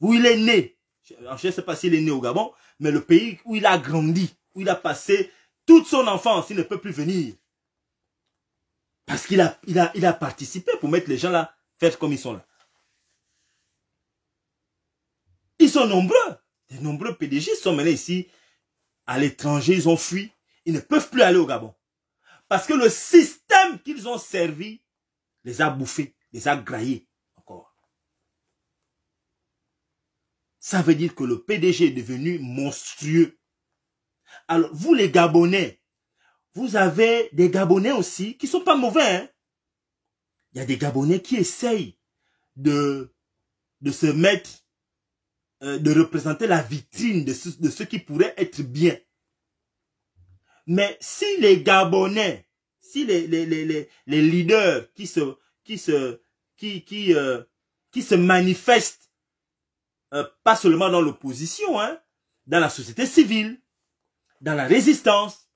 où il est né. Je ne sais pas s'il est né au Gabon, mais le pays où il a grandi, où il a passé toute son enfance, il ne peut plus venir. Parce qu'il a, il a, il a participé pour mettre les gens là, faire comme ils sont là. Ils sont nombreux. De nombreux PDG sont menés ici à l'étranger, ils ont fui. Ils ne peuvent plus aller au Gabon. Parce que le système qu'ils ont servi les a bouffés, les a graillés. Ça veut dire que le PDG est devenu monstrueux. Alors, vous les Gabonais, vous avez des Gabonais aussi qui sont pas mauvais. Hein. Il y a des Gabonais qui essayent de, de se mettre, euh, de représenter la victime de ce, qui pourrait être bien. Mais si les Gabonais, si les, les, leaders qui se, qui se, qui, qui, euh, qui se manifestent euh, pas seulement dans l'opposition, hein, dans la société civile, dans la résistance,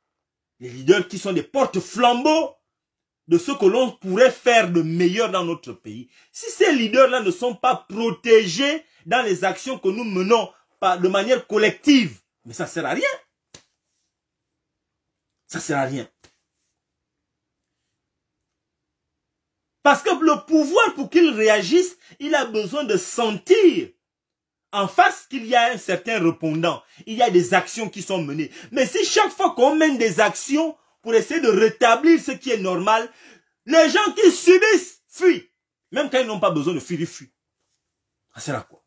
les leaders qui sont des porte-flambeaux de ce que l'on pourrait faire de meilleur dans notre pays. Si ces leaders-là ne sont pas protégés dans les actions que nous menons de manière collective, mais ça sert à rien. Ça sert à rien. Parce que le pouvoir, pour qu'il réagisse, il a besoin de sentir en face qu'il y a un certain répondant, il y a des actions qui sont menées. Mais si chaque fois qu'on mène des actions pour essayer de rétablir ce qui est normal, les gens qui subissent fuient. Même quand ils n'ont pas besoin de fuir, ils fuient. Ça sert à quoi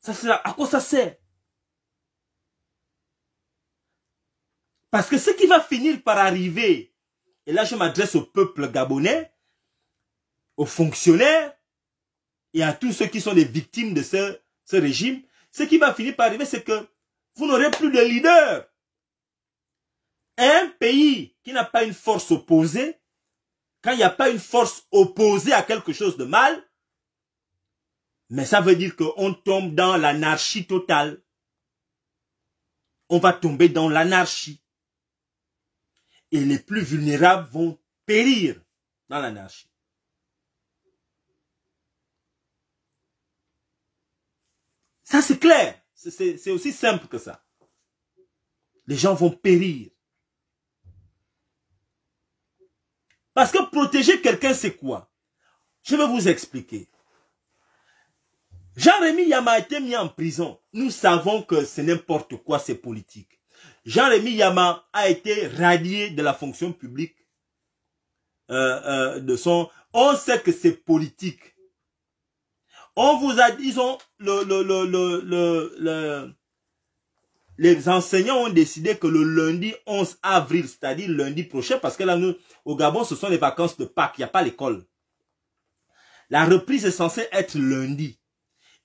Ça sert à, à quoi ça sert Parce que ce qui va finir par arriver, et là je m'adresse au peuple gabonais, aux fonctionnaires, et à tous ceux qui sont les victimes de ce, ce régime, ce qui va finir par arriver, c'est que vous n'aurez plus de leader. Un pays qui n'a pas une force opposée, quand il n'y a pas une force opposée à quelque chose de mal, mais ça veut dire qu'on tombe dans l'anarchie totale. On va tomber dans l'anarchie. Et les plus vulnérables vont périr dans l'anarchie. Ça, c'est clair. C'est aussi simple que ça. Les gens vont périr. Parce que protéger quelqu'un, c'est quoi Je vais vous expliquer. Jean-Rémy Yama a été mis en prison. Nous savons que c'est n'importe quoi, c'est politique. Jean-Rémy Yama a été radié de la fonction publique. Euh, euh, de son... On sait que c'est politique. On vous a dit, le, le, le, le, les enseignants ont décidé que le lundi 11 avril, c'est-à-dire lundi prochain, parce que là, nous, au Gabon, ce sont les vacances de Pâques, il n'y a pas l'école. La reprise est censée être lundi.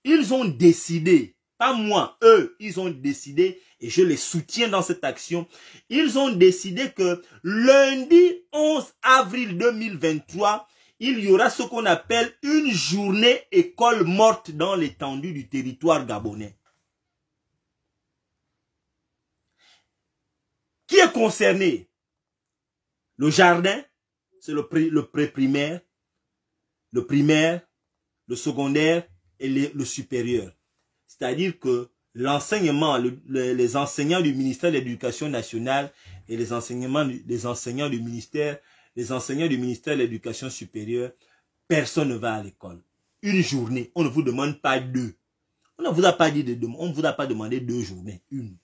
Ils ont décidé, pas moi, eux, ils ont décidé, et je les soutiens dans cette action, ils ont décidé que lundi 11 avril 2023, il y aura ce qu'on appelle une journée école morte dans l'étendue du territoire gabonais. Qui est concerné Le jardin, c'est le, pré-primaire, le primaire, le secondaire et le, supérieur. C'est-à-dire que l'enseignement, les enseignants du ministère de l'Éducation nationale et les, enseignements, les enseignants du ministère les enseignants du ministère de l'Éducation supérieure, personne ne va à l'école. Une journée, on ne vous demande pas deux. On ne vous a pas dit de on vous a pas demandé deux journées, une.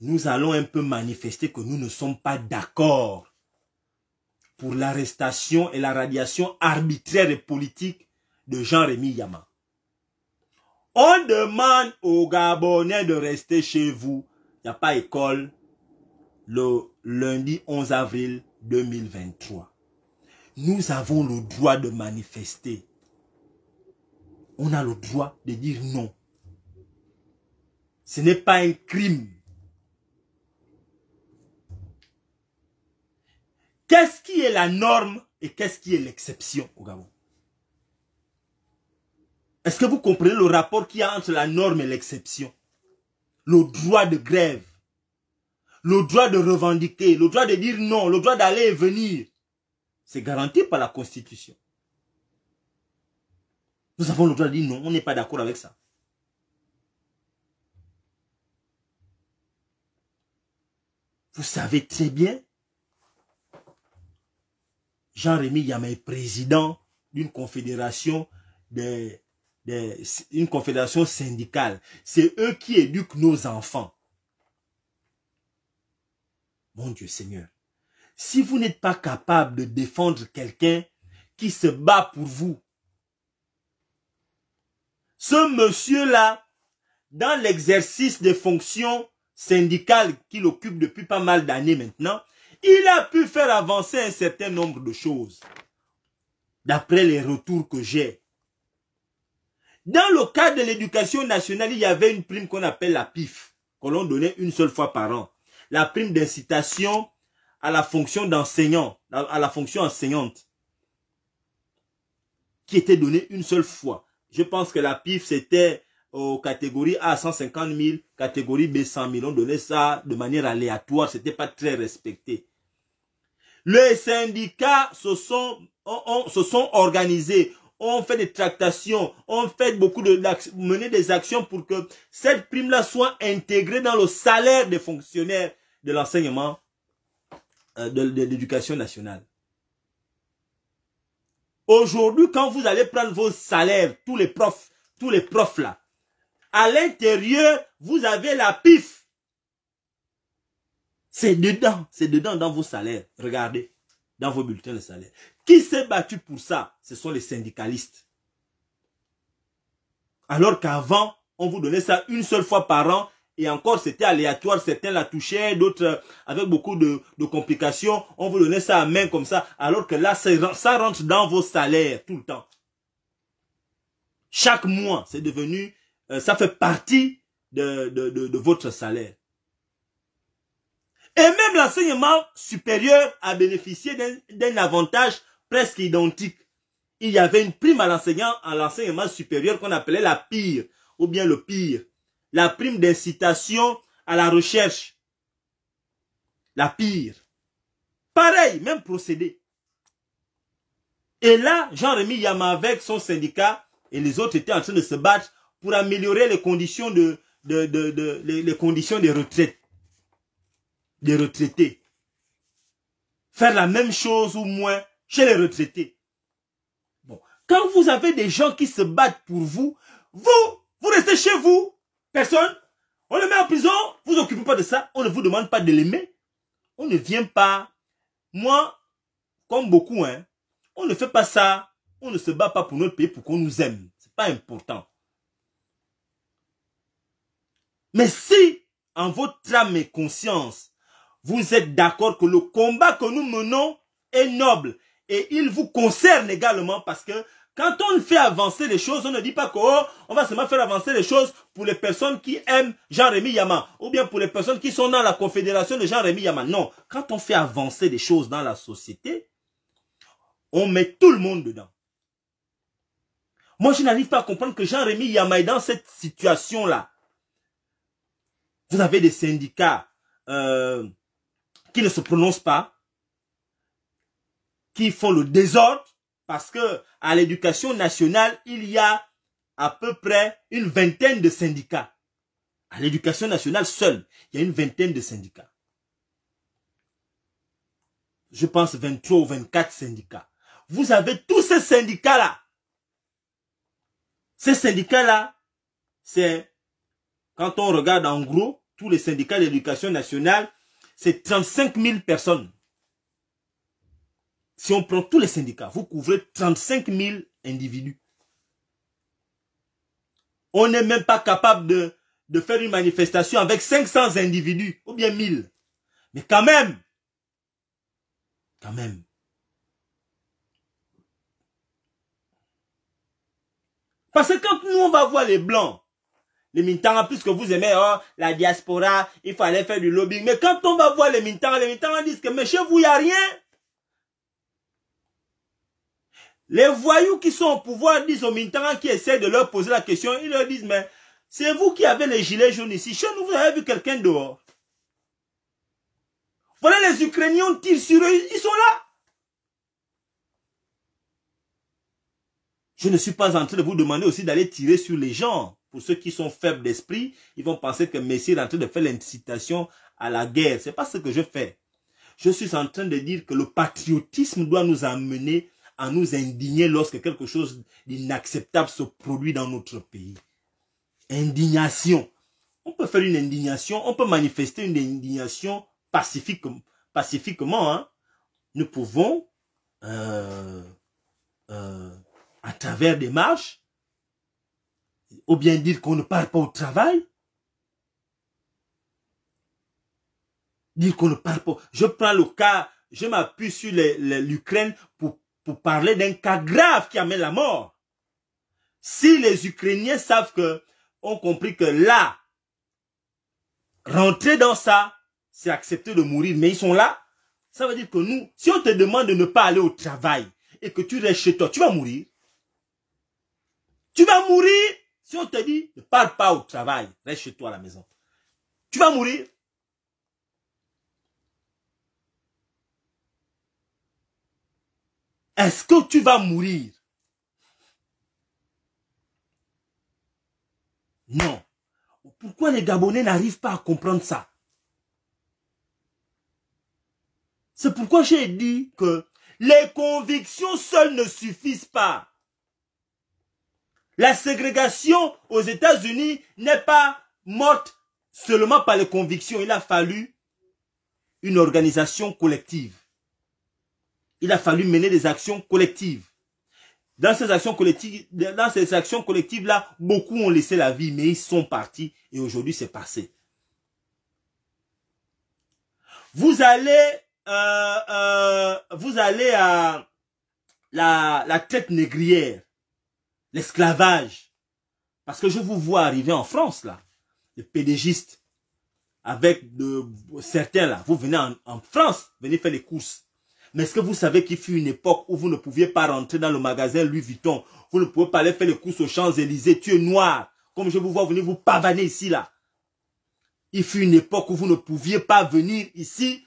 Nous allons un peu manifester que nous ne sommes pas d'accord pour l'arrestation et la radiation arbitraire et politique de jean rémi Yama. On demande aux Gabonais de rester chez vous. Il n'y a pas école le lundi 11 avril 2023. Nous avons le droit de manifester. On a le droit de dire non. Ce n'est pas un crime. Qu'est-ce qui est la norme et qu'est-ce qui est l'exception au Gabon Est-ce que vous comprenez le rapport qu'il y a entre la norme et l'exception Le droit de grève le droit de revendiquer, le droit de dire non, le droit d'aller et venir, c'est garanti par la Constitution. Nous avons le droit de dire non, on n'est pas d'accord avec ça. Vous savez très bien, Jean-Rémy Yamé, président d'une confédération une confédération syndicale. C'est eux qui éduquent nos enfants. Mon Dieu Seigneur, si vous n'êtes pas capable de défendre quelqu'un qui se bat pour vous, ce monsieur-là, dans l'exercice des fonctions syndicales qu'il occupe depuis pas mal d'années maintenant, il a pu faire avancer un certain nombre de choses, d'après les retours que j'ai. Dans le cadre de l'éducation nationale, il y avait une prime qu'on appelle la PIF, que l'on donnait une seule fois par an la prime d'incitation à la fonction d'enseignant, à la fonction enseignante, qui était donnée une seule fois. Je pense que la PIF, c'était aux catégories A 150 000, catégorie B 100 000. On donnait ça de manière aléatoire, c'était pas très respecté. Les syndicats se sont, se sont organisés, ont fait des tractations, ont fait beaucoup de, mené des actions pour que cette prime-là soit intégrée dans le salaire des fonctionnaires de l'enseignement euh, de l'éducation nationale. Aujourd'hui, quand vous allez prendre vos salaires, tous les profs, tous les profs là, à l'intérieur, vous avez la pif. C'est dedans, c'est dedans dans vos salaires. Regardez, dans vos bulletins de salaire. Qui s'est battu pour ça Ce sont les syndicalistes. Alors qu'avant, on vous donnait ça une seule fois par an et encore, c'était aléatoire. Certains la touchaient, d'autres euh, avec beaucoup de, complications. On vous donnait ça à main comme ça. Alors que là, ça rentre dans vos salaires tout le temps. Chaque mois, c'est devenu, euh, ça fait partie de, votre salaire. Et même l'enseignement supérieur a bénéficié d'un avantage presque identique. Il y avait une prime à l'enseignant, à l'enseignement supérieur qu'on appelait la pire, ou bien le pire la prime d'incitation à la recherche. La pire. Pareil, même procédé. Et là, Jean-Rémy Yama avec son syndicat et les autres étaient en train de se battre pour améliorer les conditions de, conditions des retraites, des retraités. Faire la même chose ou moins chez les retraités. Bon, quand vous avez des gens qui se battent pour vous, vous, vous restez chez vous personne. On le met en prison, vous occupez pas de ça, on ne vous demande pas de l'aimer. On ne vient pas. Moi, comme beaucoup, hein, on ne fait pas ça. On ne se bat pas pour notre pays pour qu'on nous aime. C'est pas important. Mais si, en votre âme et conscience, vous êtes d'accord que le combat que nous menons est noble et il vous concerne également parce que quand on fait avancer les choses, on ne dit pas qu'on oh, va seulement faire avancer les choses pour les personnes qui aiment jean rémi Yama ou bien pour les personnes qui sont dans la confédération de jean rémi Yama. Non, quand on fait avancer les choses dans la société, on met tout le monde dedans. Moi, je n'arrive pas à comprendre que jean rémi Yama est dans cette situation-là. Vous avez des syndicats euh, qui ne se prononcent pas, qui font le désordre, parce que à l'éducation nationale, il y a à peu près une vingtaine de syndicats. À l'éducation nationale seule, il y a une vingtaine de syndicats. Je pense 23 ou 24 syndicats. Vous avez tous ces syndicats-là. Ces syndicats-là, c'est, quand on regarde en gros, tous les syndicats de l'éducation nationale, c'est 35 000 personnes. Si on prend tous les syndicats, vous couvrez 35 000 individus. On n'est même pas capable de, de faire une manifestation avec 500 individus, ou bien 1000. Mais quand même, quand même, Parce que quand nous, on va voir les blancs, les en puisque vous aimez, oh, la diaspora, il fallait faire du lobbying. Mais quand on va voir les militants, les militants disent que, mais chez vous, il n'y a rien. Les voyous qui sont au pouvoir disent aux militants qui essaient de leur poser la question, ils leur disent, mais c'est vous qui avez les gilets jaunes ici. Je ne vous avez vu quelqu'un dehors. Voilà les Ukrainiens, tirent sur eux, ils sont là. Je ne suis pas en train de vous demander aussi d'aller tirer sur les gens. Pour ceux qui sont faibles d'esprit, ils vont penser que Messie est en train de faire l'incitation à la guerre. Ce n'est pas ce que je fais. Je suis en train de dire que le patriotisme doit nous amener à nous indigner lorsque quelque chose d'inacceptable se produit dans notre pays. Indignation. On peut faire une indignation, on peut manifester une indignation pacifique, pacifiquement. Hein. Nous pouvons, euh, euh, à travers des marches, ou bien dire qu'on ne part pas au travail, dire qu'on ne parle pas. Je prends le cas, je m'appuie sur l'Ukraine pour pour parler d'un cas grave qui amène la mort. Si les Ukrainiens savent que, ont compris que là, rentrer dans ça, c'est accepter de mourir, mais ils sont là, ça veut dire que nous, si on te demande de ne pas aller au travail et que tu restes chez toi, tu vas mourir. Tu vas mourir si on te dit ne parle pas au travail, reste chez toi à la maison. Tu vas mourir. Est-ce que tu vas mourir Non. Pourquoi les Gabonais n'arrivent pas à comprendre ça C'est pourquoi j'ai dit que les convictions seules ne suffisent pas. La ségrégation aux États-Unis n'est pas morte seulement par les convictions. Il a fallu une organisation collective il a fallu mener des actions collectives. Dans ces actions collectives, ces actions collectives là, beaucoup ont laissé la vie, mais ils sont partis et aujourd'hui c'est passé. Vous allez, euh, euh, vous allez à la, tête négrière, l'esclavage, parce que je vous vois arriver en France là, les pédégistes, avec de, certains là, vous venez en, en France, venez faire les courses. Mais est-ce que vous savez qu'il fut une époque où vous ne pouviez pas rentrer dans le magasin Louis Vuitton Vous ne pouvez pas aller faire les courses aux Champs-Élysées, tu es noir. Comme je vous vois venir vous pavaner ici, là. Il fut une époque où vous ne pouviez pas venir ici.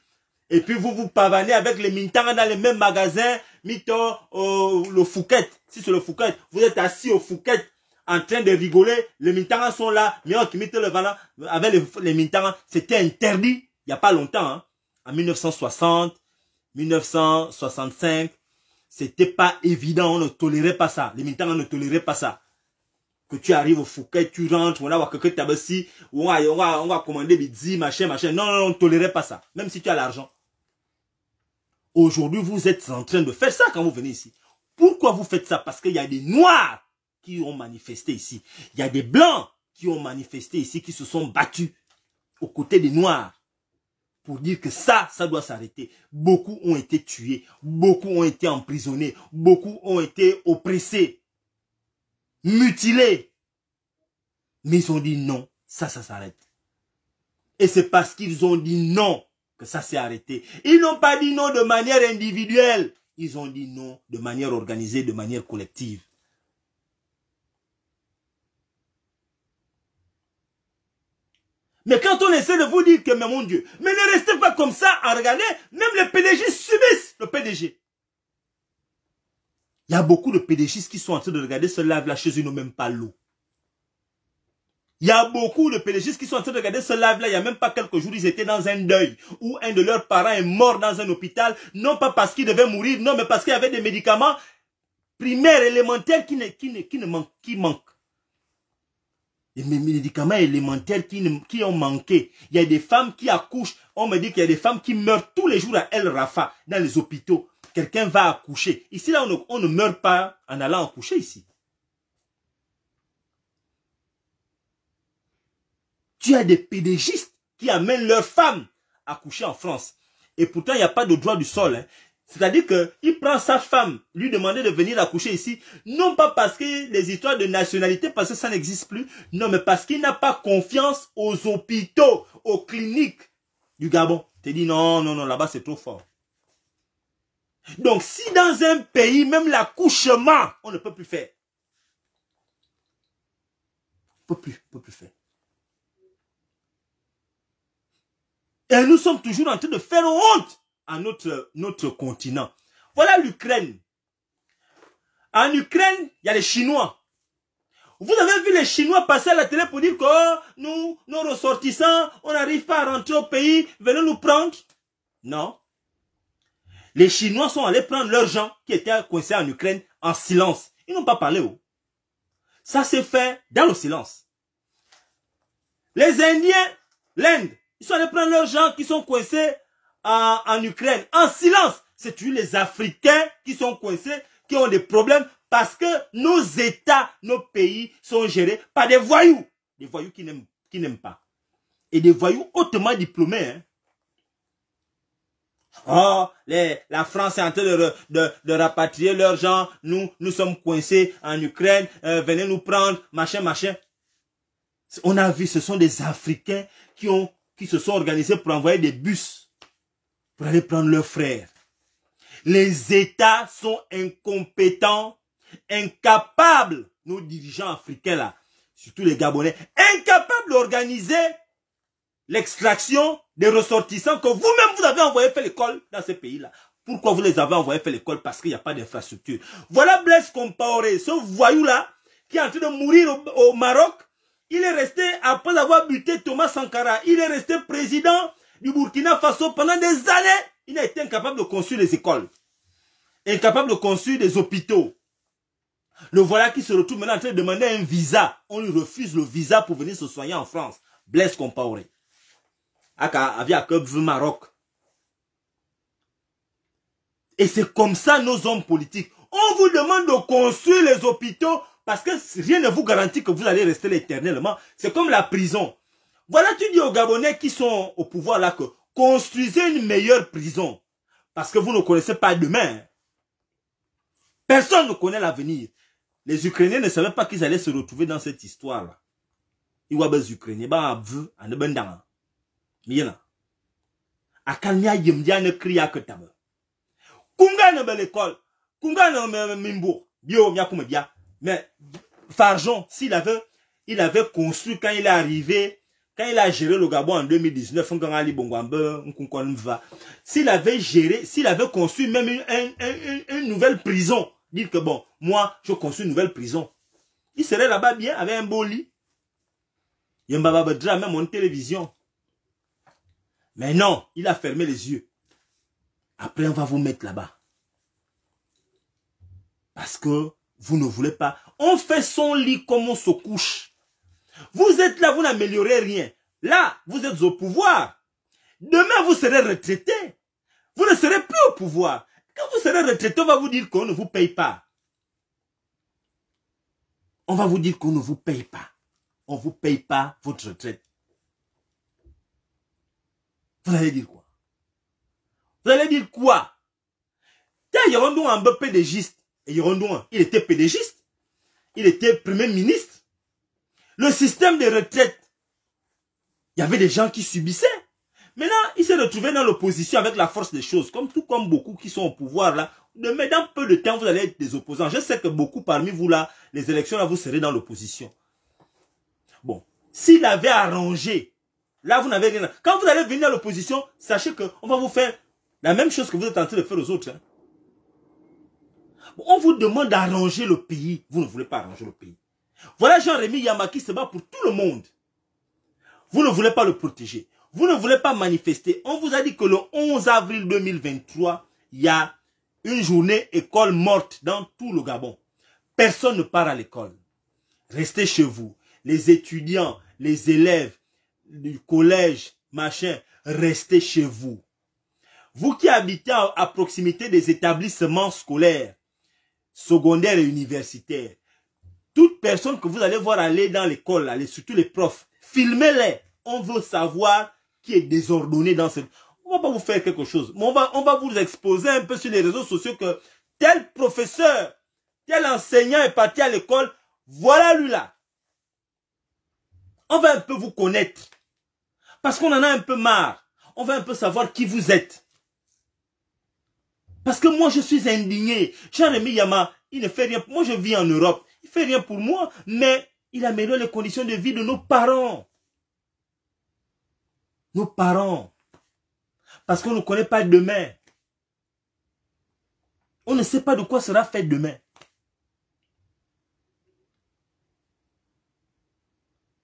Et puis vous vous pavanez avec les Mintanga dans les mêmes magasins. Mito, euh, le Fouquet. Si c'est le Fouquet, vous êtes assis au Fouquet en train de rigoler. Les Mintanga sont là. Mais on mettait le valant avec les, les C'était interdit il n'y a pas longtemps. Hein. En 1960, 1965, c'était pas évident, on ne tolérait pas ça. Les militants ne tolérait pas ça. Que tu arrives au Fouquet, tu rentres, on on va, on va, on va commander machin, machin. Non, non, on ne tolérait pas ça. Même si tu as l'argent. Aujourd'hui, vous êtes en train de faire ça quand vous venez ici. Pourquoi vous faites ça Parce qu'il y a des noirs qui ont manifesté ici. Il y a des blancs qui ont manifesté ici, qui se sont battus aux côtés des noirs pour dire que ça, ça doit s'arrêter. Beaucoup ont été tués, beaucoup ont été emprisonnés, beaucoup ont été oppressés, mutilés. Mais ils ont dit non, ça, ça s'arrête. Et c'est parce qu'ils ont dit non que ça s'est arrêté. Ils n'ont pas dit non de manière individuelle. Ils ont dit non de manière organisée, de manière collective. Mais quand on essaie de vous dire que, mais mon Dieu, mais ne restez pas comme ça à regarder, même les PDG subissent le PDG. Il y a beaucoup de PDG qui sont en train de regarder ce lave là chez eux, ils même pas l'eau. Il y a beaucoup de pédégistes qui sont en train de regarder ce live-là. Il n'y a même pas quelques jours, ils étaient dans un deuil où un de leurs parents est mort dans un hôpital. Non pas parce qu'il devait mourir, non, mais parce qu'il y avait des médicaments primaires, élémentaires qui ne, qui ne, qui ne qui manquent. Les médicaments élémentaires qui, qui ont manqué. Il y a des femmes qui accouchent. On me dit qu'il y a des femmes qui meurent tous les jours à El Rafa, dans les hôpitaux. Quelqu'un va accoucher. Ici, là, on ne, meurt pas en allant accoucher ici. Tu as des pédégistes qui amènent leurs femmes à coucher en France. Et pourtant, il n'y a pas de droit du sol. Hein. C'est-à-dire qu'il prend sa femme, lui demander de venir accoucher ici, non pas parce que les histoires de nationalité, parce que ça n'existe plus, non, mais parce qu'il n'a pas confiance aux hôpitaux, aux cliniques du Gabon. Tu dit non, non, non, là-bas c'est trop fort. Donc si dans un pays, même l'accouchement, on ne peut plus faire. On ne peut plus, on peut plus faire. Et nous sommes toujours en train de faire honte notre, notre continent. Voilà l'Ukraine. En Ukraine, il y a les Chinois. Vous avez vu les Chinois passer à la télé pour dire que oh, nous, nos ressortissants, on n'arrive pas à rentrer au pays, venez nous prendre. Non. Les Chinois sont allés prendre leurs gens qui étaient coincés en Ukraine en silence. Ils n'ont pas parlé. Ça s'est fait dans le silence. Les Indiens, l'Inde, ils sont allés prendre leurs gens qui sont coincés en, Ukraine, en silence, c'est toujours les Africains qui sont coincés, qui ont des problèmes parce que nos États, nos pays sont gérés par des voyous. Des voyous qui n'aiment pas. Et des voyous hautement diplômés. Hein. Oh, la France est en train de, rapatrier leurs gens. Nous, nous sommes coincés en Ukraine. Euh, venez nous prendre, machin, machin. On a vu, ce sont des Africains qui, ont, qui se sont organisés pour envoyer des bus pour aller prendre leur frère. Les États sont incompétents, incapables, nos dirigeants africains là, surtout les Gabonais, incapables d'organiser l'extraction des ressortissants que vous-même vous avez envoyé faire l'école dans ces pays-là. Pourquoi vous les avez envoyés faire l'école Parce qu'il n'y a pas d'infrastructure. Voilà Blaise Compaoré, ce voyou-là, qui est en train de mourir au Maroc. Il est resté, après avoir buté Thomas Sankara, il est resté président du Burkina Faso, pendant des années, il a été incapable de construire des écoles, incapable de construire des hôpitaux. Le voilà qui se retrouve maintenant en train de demander un visa. On lui refuse le visa pour venir se soigner en France. Blaise Compaoré. Avec Maroc. Et c'est comme ça nos hommes politiques. On vous demande de construire les hôpitaux parce que rien ne vous garantit que vous allez rester éternellement. C'est comme la prison. Voilà, tu dis aux Gabonais qui sont au pouvoir là que construisez une meilleure prison. Parce que vous ne connaissez pas demain. Personne ne connaît l'avenir. Les Ukrainiens ne savaient pas qu'ils allaient se retrouver dans cette histoire-là. Ils voient les Ukrainiens, bah, vu, en ne Ils Bien. A kalmia Ils ne cria que tabe. Kunga ne l'école, Ils Kunga ne mimbou. Bio, mia Mais, Farjon, s'il avait, il avait construit quand il est arrivé quand il a géré le Gabon en 2019, s'il avait géré, s'il avait construit même une, nouvelle prison, dire que bon, moi, je construis une nouvelle prison, il serait là-bas bien avec un beau lit. Il même en télévision. Mais non, il a fermé les yeux. Après, on va vous mettre là-bas. Parce que vous ne voulez pas. On fait son lit comme on se couche. Vous êtes là, vous n'améliorez rien. Là, vous êtes au pouvoir. Demain, vous serez retraité. Vous ne serez plus au pouvoir. Quand vous serez retraité, on va vous dire qu'on ne vous paye pas. On va vous dire qu'on ne vous paye pas. On ne vous paye pas votre retraite. Vous allez dire quoi Vous allez dire quoi Quand Yorondou un peu et Yorondou, il était pédégiste. il était Premier ministre, le système de retraite, il y avait des gens qui subissaient. Maintenant, ils s'est retrouvé dans l'opposition avec la force des choses, comme tout comme beaucoup qui sont au pouvoir là. Demain, dans peu de temps, vous allez être des opposants. Je sais que beaucoup parmi vous là, les élections là, vous serez dans l'opposition. Bon, s'il avait arrangé, là vous n'avez rien. Quand vous allez venir à l'opposition, sachez que va vous faire la même chose que vous êtes en train de faire aux autres. Hein. on vous demande d'arranger le pays. Vous ne voulez pas arranger le pays. Voilà jean rémi Yamaki se bat pour tout le monde. Vous ne voulez pas le protéger. Vous ne voulez pas manifester. On vous a dit que le 11 avril 2023, il y a une journée école morte dans tout le Gabon. Personne ne part à l'école. Restez chez vous. Les étudiants, les élèves du collège, machin, restez chez vous. Vous qui habitez à proximité des établissements scolaires, secondaires et universitaires, toute personne que vous allez voir aller dans l'école, surtout les profs, filmez-les. On veut savoir qui est désordonné dans ce... On va pas vous faire quelque chose. on va, on va vous exposer un peu sur les réseaux sociaux que tel professeur, tel enseignant est parti à l'école. Voilà lui là. On va un peu vous connaître. Parce qu'on en a un peu marre. On va un peu savoir qui vous êtes. Parce que moi, je suis indigné. jean rémi Yama, il ne fait rien. Moi, je vis en Europe fait rien pour moi, mais il améliore les conditions de vie de nos parents. Nos parents. Parce qu'on ne connaît pas demain. On ne sait pas de quoi sera fait demain.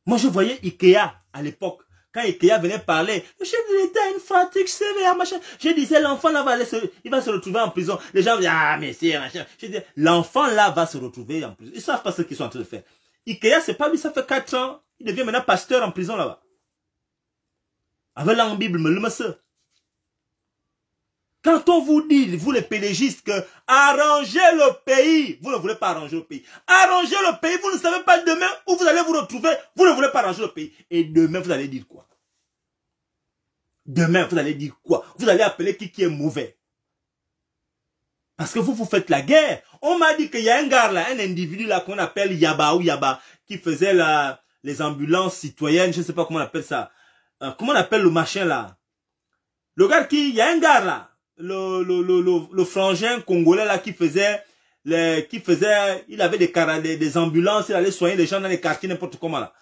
Moi, je voyais Ikea à l'époque. Quand Ikea venait parler, le chef de l'État a une fatigue sévère, machin. Je disais, l'enfant là va aller se, il va se retrouver en prison. Les gens disaient, ah, messieurs, machin. Je disais, l'enfant là va se retrouver en prison. Ils savent pas ce qu'ils sont en train de faire. Ikea, c'est pas lui, ça fait quatre ans. Il devient maintenant pasteur en prison là-bas. Avec la Bible, mais le monsieur. Quand on vous dit, vous les pédégistes, que arrangez le pays, vous ne voulez pas arranger le pays. Arrangez le pays, vous ne savez pas demain où vous allez vous retrouver, vous ne voulez pas arranger le pays. Et demain, vous allez dire quoi Demain, vous allez dire quoi Vous allez appeler qui qui est mauvais. Parce que vous, vous faites la guerre. On m'a dit qu'il y a un gars là, un individu là qu'on appelle Yaba ou Yaba, qui faisait la, les ambulances citoyennes, je ne sais pas comment on appelle ça. Euh, comment on appelle le machin là Le gars qui, il y a un gars là, le, le, le, le, frangin congolais là qui faisait, les, qui faisait, il avait des, des, des ambulances, il allait soigner les gens dans les quartiers, n'importe comment là.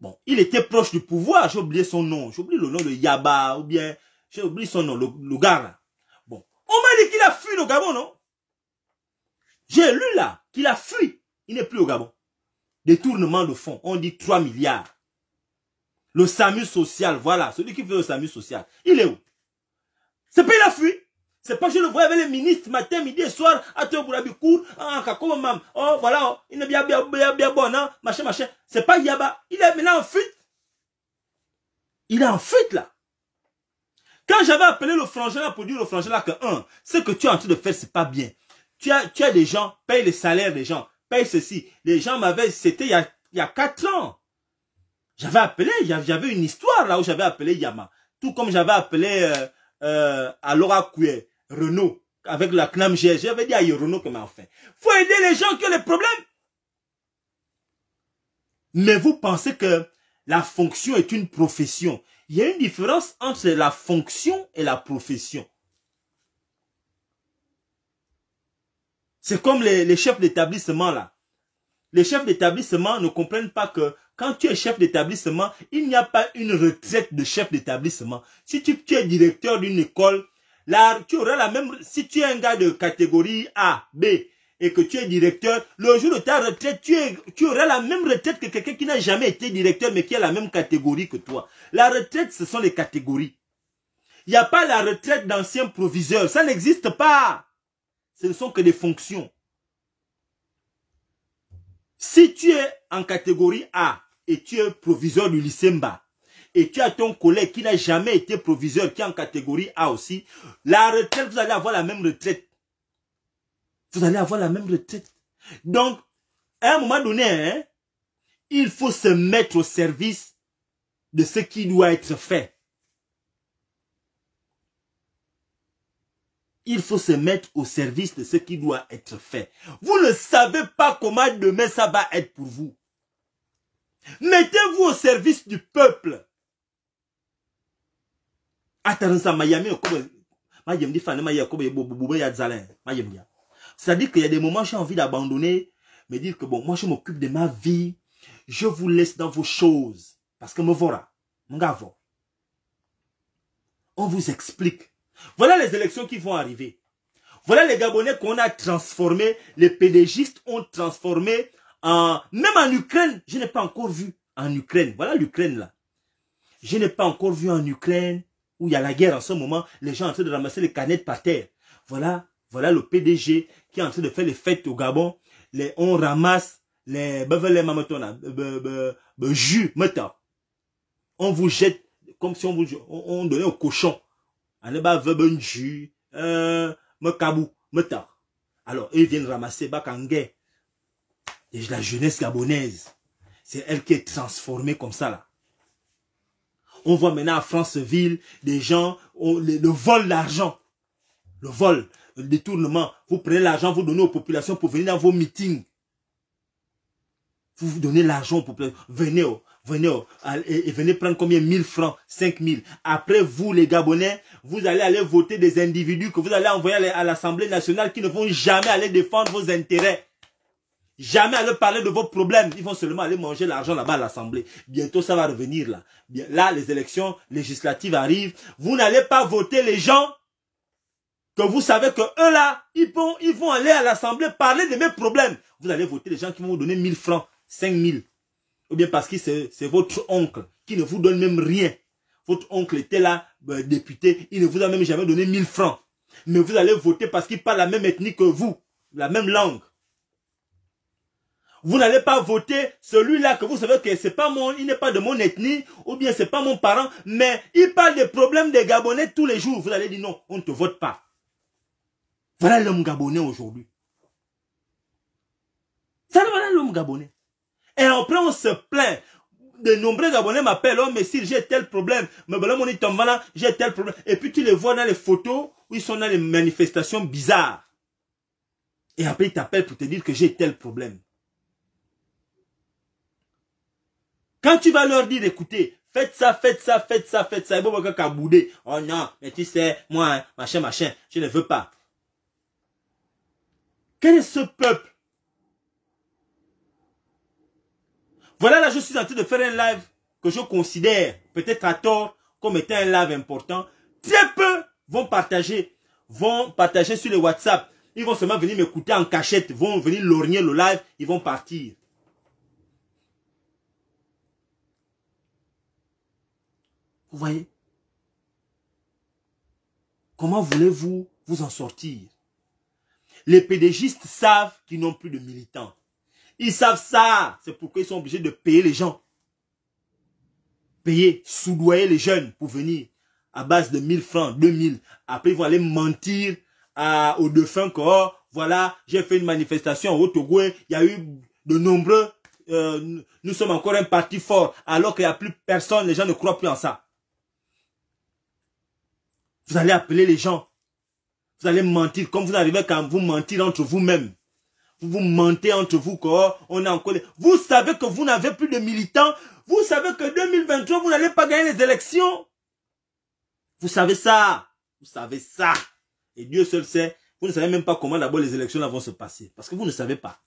Bon, il était proche du pouvoir, j'ai oublié son nom, j'ai oublié le nom de Yaba, ou bien, j'ai oublié son nom, le, le gars là. Bon, on m'a dit qu'il a fui le Gabon, non J'ai lu là qu'il a fui, il n'est plus au Gabon. Détournement de fonds, on dit 3 milliards. Le SAMU social, voilà, celui qui fait le SAMU social, il est où c'est pas il a fui. C'est pas je le vois avec les ministres matin, midi et soir, à te Bourabikour, ah Kakoma Mam. Oh, voilà, oh, il est bien, bien, bien, bien bon, hein, machin, machin. C'est pas Yaba. Il est maintenant en fuite. Il est en fuite, là. Quand j'avais appelé le frangin là pour dire au frangin là que, un, ce que tu es en train de faire, c'est pas bien. Tu as, tu as des gens, paye les salaires des gens, paye ceci. Les gens m'avaient, c'était il y a, il y a quatre ans. J'avais appelé, j'avais une histoire là où j'avais appelé Yama. Tout comme j'avais appelé, euh, alors euh, à Laura Coué, Renault, avec la CNAM j'avais dit à Renault que mais enfin, faut aider les gens qui ont des problèmes. Mais vous pensez que la fonction est une profession. Il y a une différence entre la fonction et la profession. C'est comme les chefs d'établissement là. Les chefs d'établissement ne comprennent pas que quand tu es chef d'établissement, il n'y a pas une retraite de chef d'établissement. Si tu, es directeur d'une école, là, tu auras la même... Si tu es un gars de catégorie A, B, et que tu es directeur, le jour de ta retraite, tu, tu auras la même retraite que quelqu'un qui n'a jamais été directeur, mais qui a la même catégorie que toi. La retraite, ce sont les catégories. Il n'y a pas la retraite d'ancien proviseur. Ça n'existe pas. Ce ne sont que des fonctions. Si tu es en catégorie A et tu es proviseur du Mba et tu as ton collègue qui n'a jamais été proviseur, qui est en catégorie A aussi, la retraite, vous allez avoir la même retraite. Vous allez avoir la même retraite. Donc, à un moment donné, hein, il faut se mettre au service de ce qui doit être fait. Il faut se mettre au service de ce qui doit être fait. Vous ne savez pas comment demain ça va être pour vous. Mettez-vous au service du peuple. C'est-à-dire qu'il y a des moments j'ai envie d'abandonner, Mais dire que bon, moi je m'occupe de ma vie, je vous laisse dans vos choses. Parce que me voilà, on vous explique. Voilà les élections qui vont arriver. Voilà les Gabonais qu'on a transformés, les pédégistes ont transformé en... Même en Ukraine, je n'ai pas encore vu en Ukraine. Voilà l'Ukraine là. Je n'ai pas encore vu en Ukraine, où il y a la guerre en ce moment, les gens en train de ramasser les canettes par terre. Voilà, voilà le PDG qui est en train de faire les fêtes au Gabon. Les, on ramasse les jus, On vous jette comme si on vous on, on donnait au cochon. Bah, euh, Alors, ils viennent ramasser Bakangé. Et la jeunesse gabonaise, c'est elle qui est transformée comme ça là. On voit maintenant à Franceville des gens, le, vol d'argent, le vol, le détournement. Vous prenez l'argent, vous donnez aux populations pour venir à vos meetings. Vous, vous donnez l'argent pour populations. Venez, oh venez, et venez prendre combien 1000 francs, 5000. Après vous, les Gabonais, vous allez aller voter des individus que vous allez envoyer à l'Assemblée nationale qui ne vont jamais aller défendre vos intérêts. Jamais aller parler de vos problèmes. Ils vont seulement aller manger l'argent là-bas à l'Assemblée. Bientôt, ça va revenir là. Là, les élections législatives arrivent. Vous n'allez pas voter les gens que vous savez que eux là, ils vont, ils vont aller à l'Assemblée parler de mes problèmes. Vous allez voter les gens qui vont vous donner 1000 francs, 5000 ou bien parce que c'est votre oncle qui ne vous donne même rien. Votre oncle était là, euh, député, il ne vous a même jamais donné 1000 francs. Mais vous allez voter parce qu'il parle la même ethnie que vous, la même langue. Vous n'allez pas voter celui-là que vous savez que c'est pas mon, il n'est pas de mon ethnie, ou bien c'est pas mon parent, mais il parle des problèmes des Gabonais tous les jours. Vous allez dire non, on ne te vote pas. Voilà l'homme gabonais aujourd'hui. Ça, Voilà l'homme gabonais. Et après, on se plaint. De nombreux abonnés m'appellent, oh, mais si j'ai tel problème, mais mon là, j'ai tel problème. Et puis, tu les vois dans les photos où ils sont dans les manifestations bizarres. Et après, ils t'appellent pour te dire que j'ai tel problème. Quand tu vas leur dire, écoutez, faites ça, faites ça, faites ça, faites ça, et bon, qu'à bouder. Oh non, mais tu sais, moi, hein, machin, machin, je ne veux pas. Quel est ce peuple Voilà, là, je suis en train de faire un live que je considère, peut-être à tort, comme étant un live important. Très peu vont partager, vont partager sur les WhatsApp. Ils vont seulement venir m'écouter en cachette, vont venir lorgner le live, ils vont partir. Vous voyez Comment voulez-vous vous en sortir Les pédégistes savent qu'ils n'ont plus de militants. Ils savent ça. C'est pourquoi ils sont obligés de payer les gens. Payer, soudoyer les jeunes pour venir à base de 1000 francs, 2000. Après, ils vont aller mentir à, aux défunts fins. Oh, voilà, j'ai fait une manifestation au Togo. Il y a eu de nombreux... Euh, nous sommes encore un parti fort. Alors qu'il n'y a plus personne, les gens ne croient plus en ça. Vous allez appeler les gens. Vous allez mentir. Comme vous arrivez quand vous mentir entre vous-même. Vous mentez entre vous quoi on est en colère. Vous savez que vous n'avez plus de militants. Vous savez que 2023, vous n'allez pas gagner les élections. Vous savez ça. Vous savez ça. Et Dieu seul sait. Vous ne savez même pas comment d'abord les élections vont se passer. Parce que vous ne savez pas.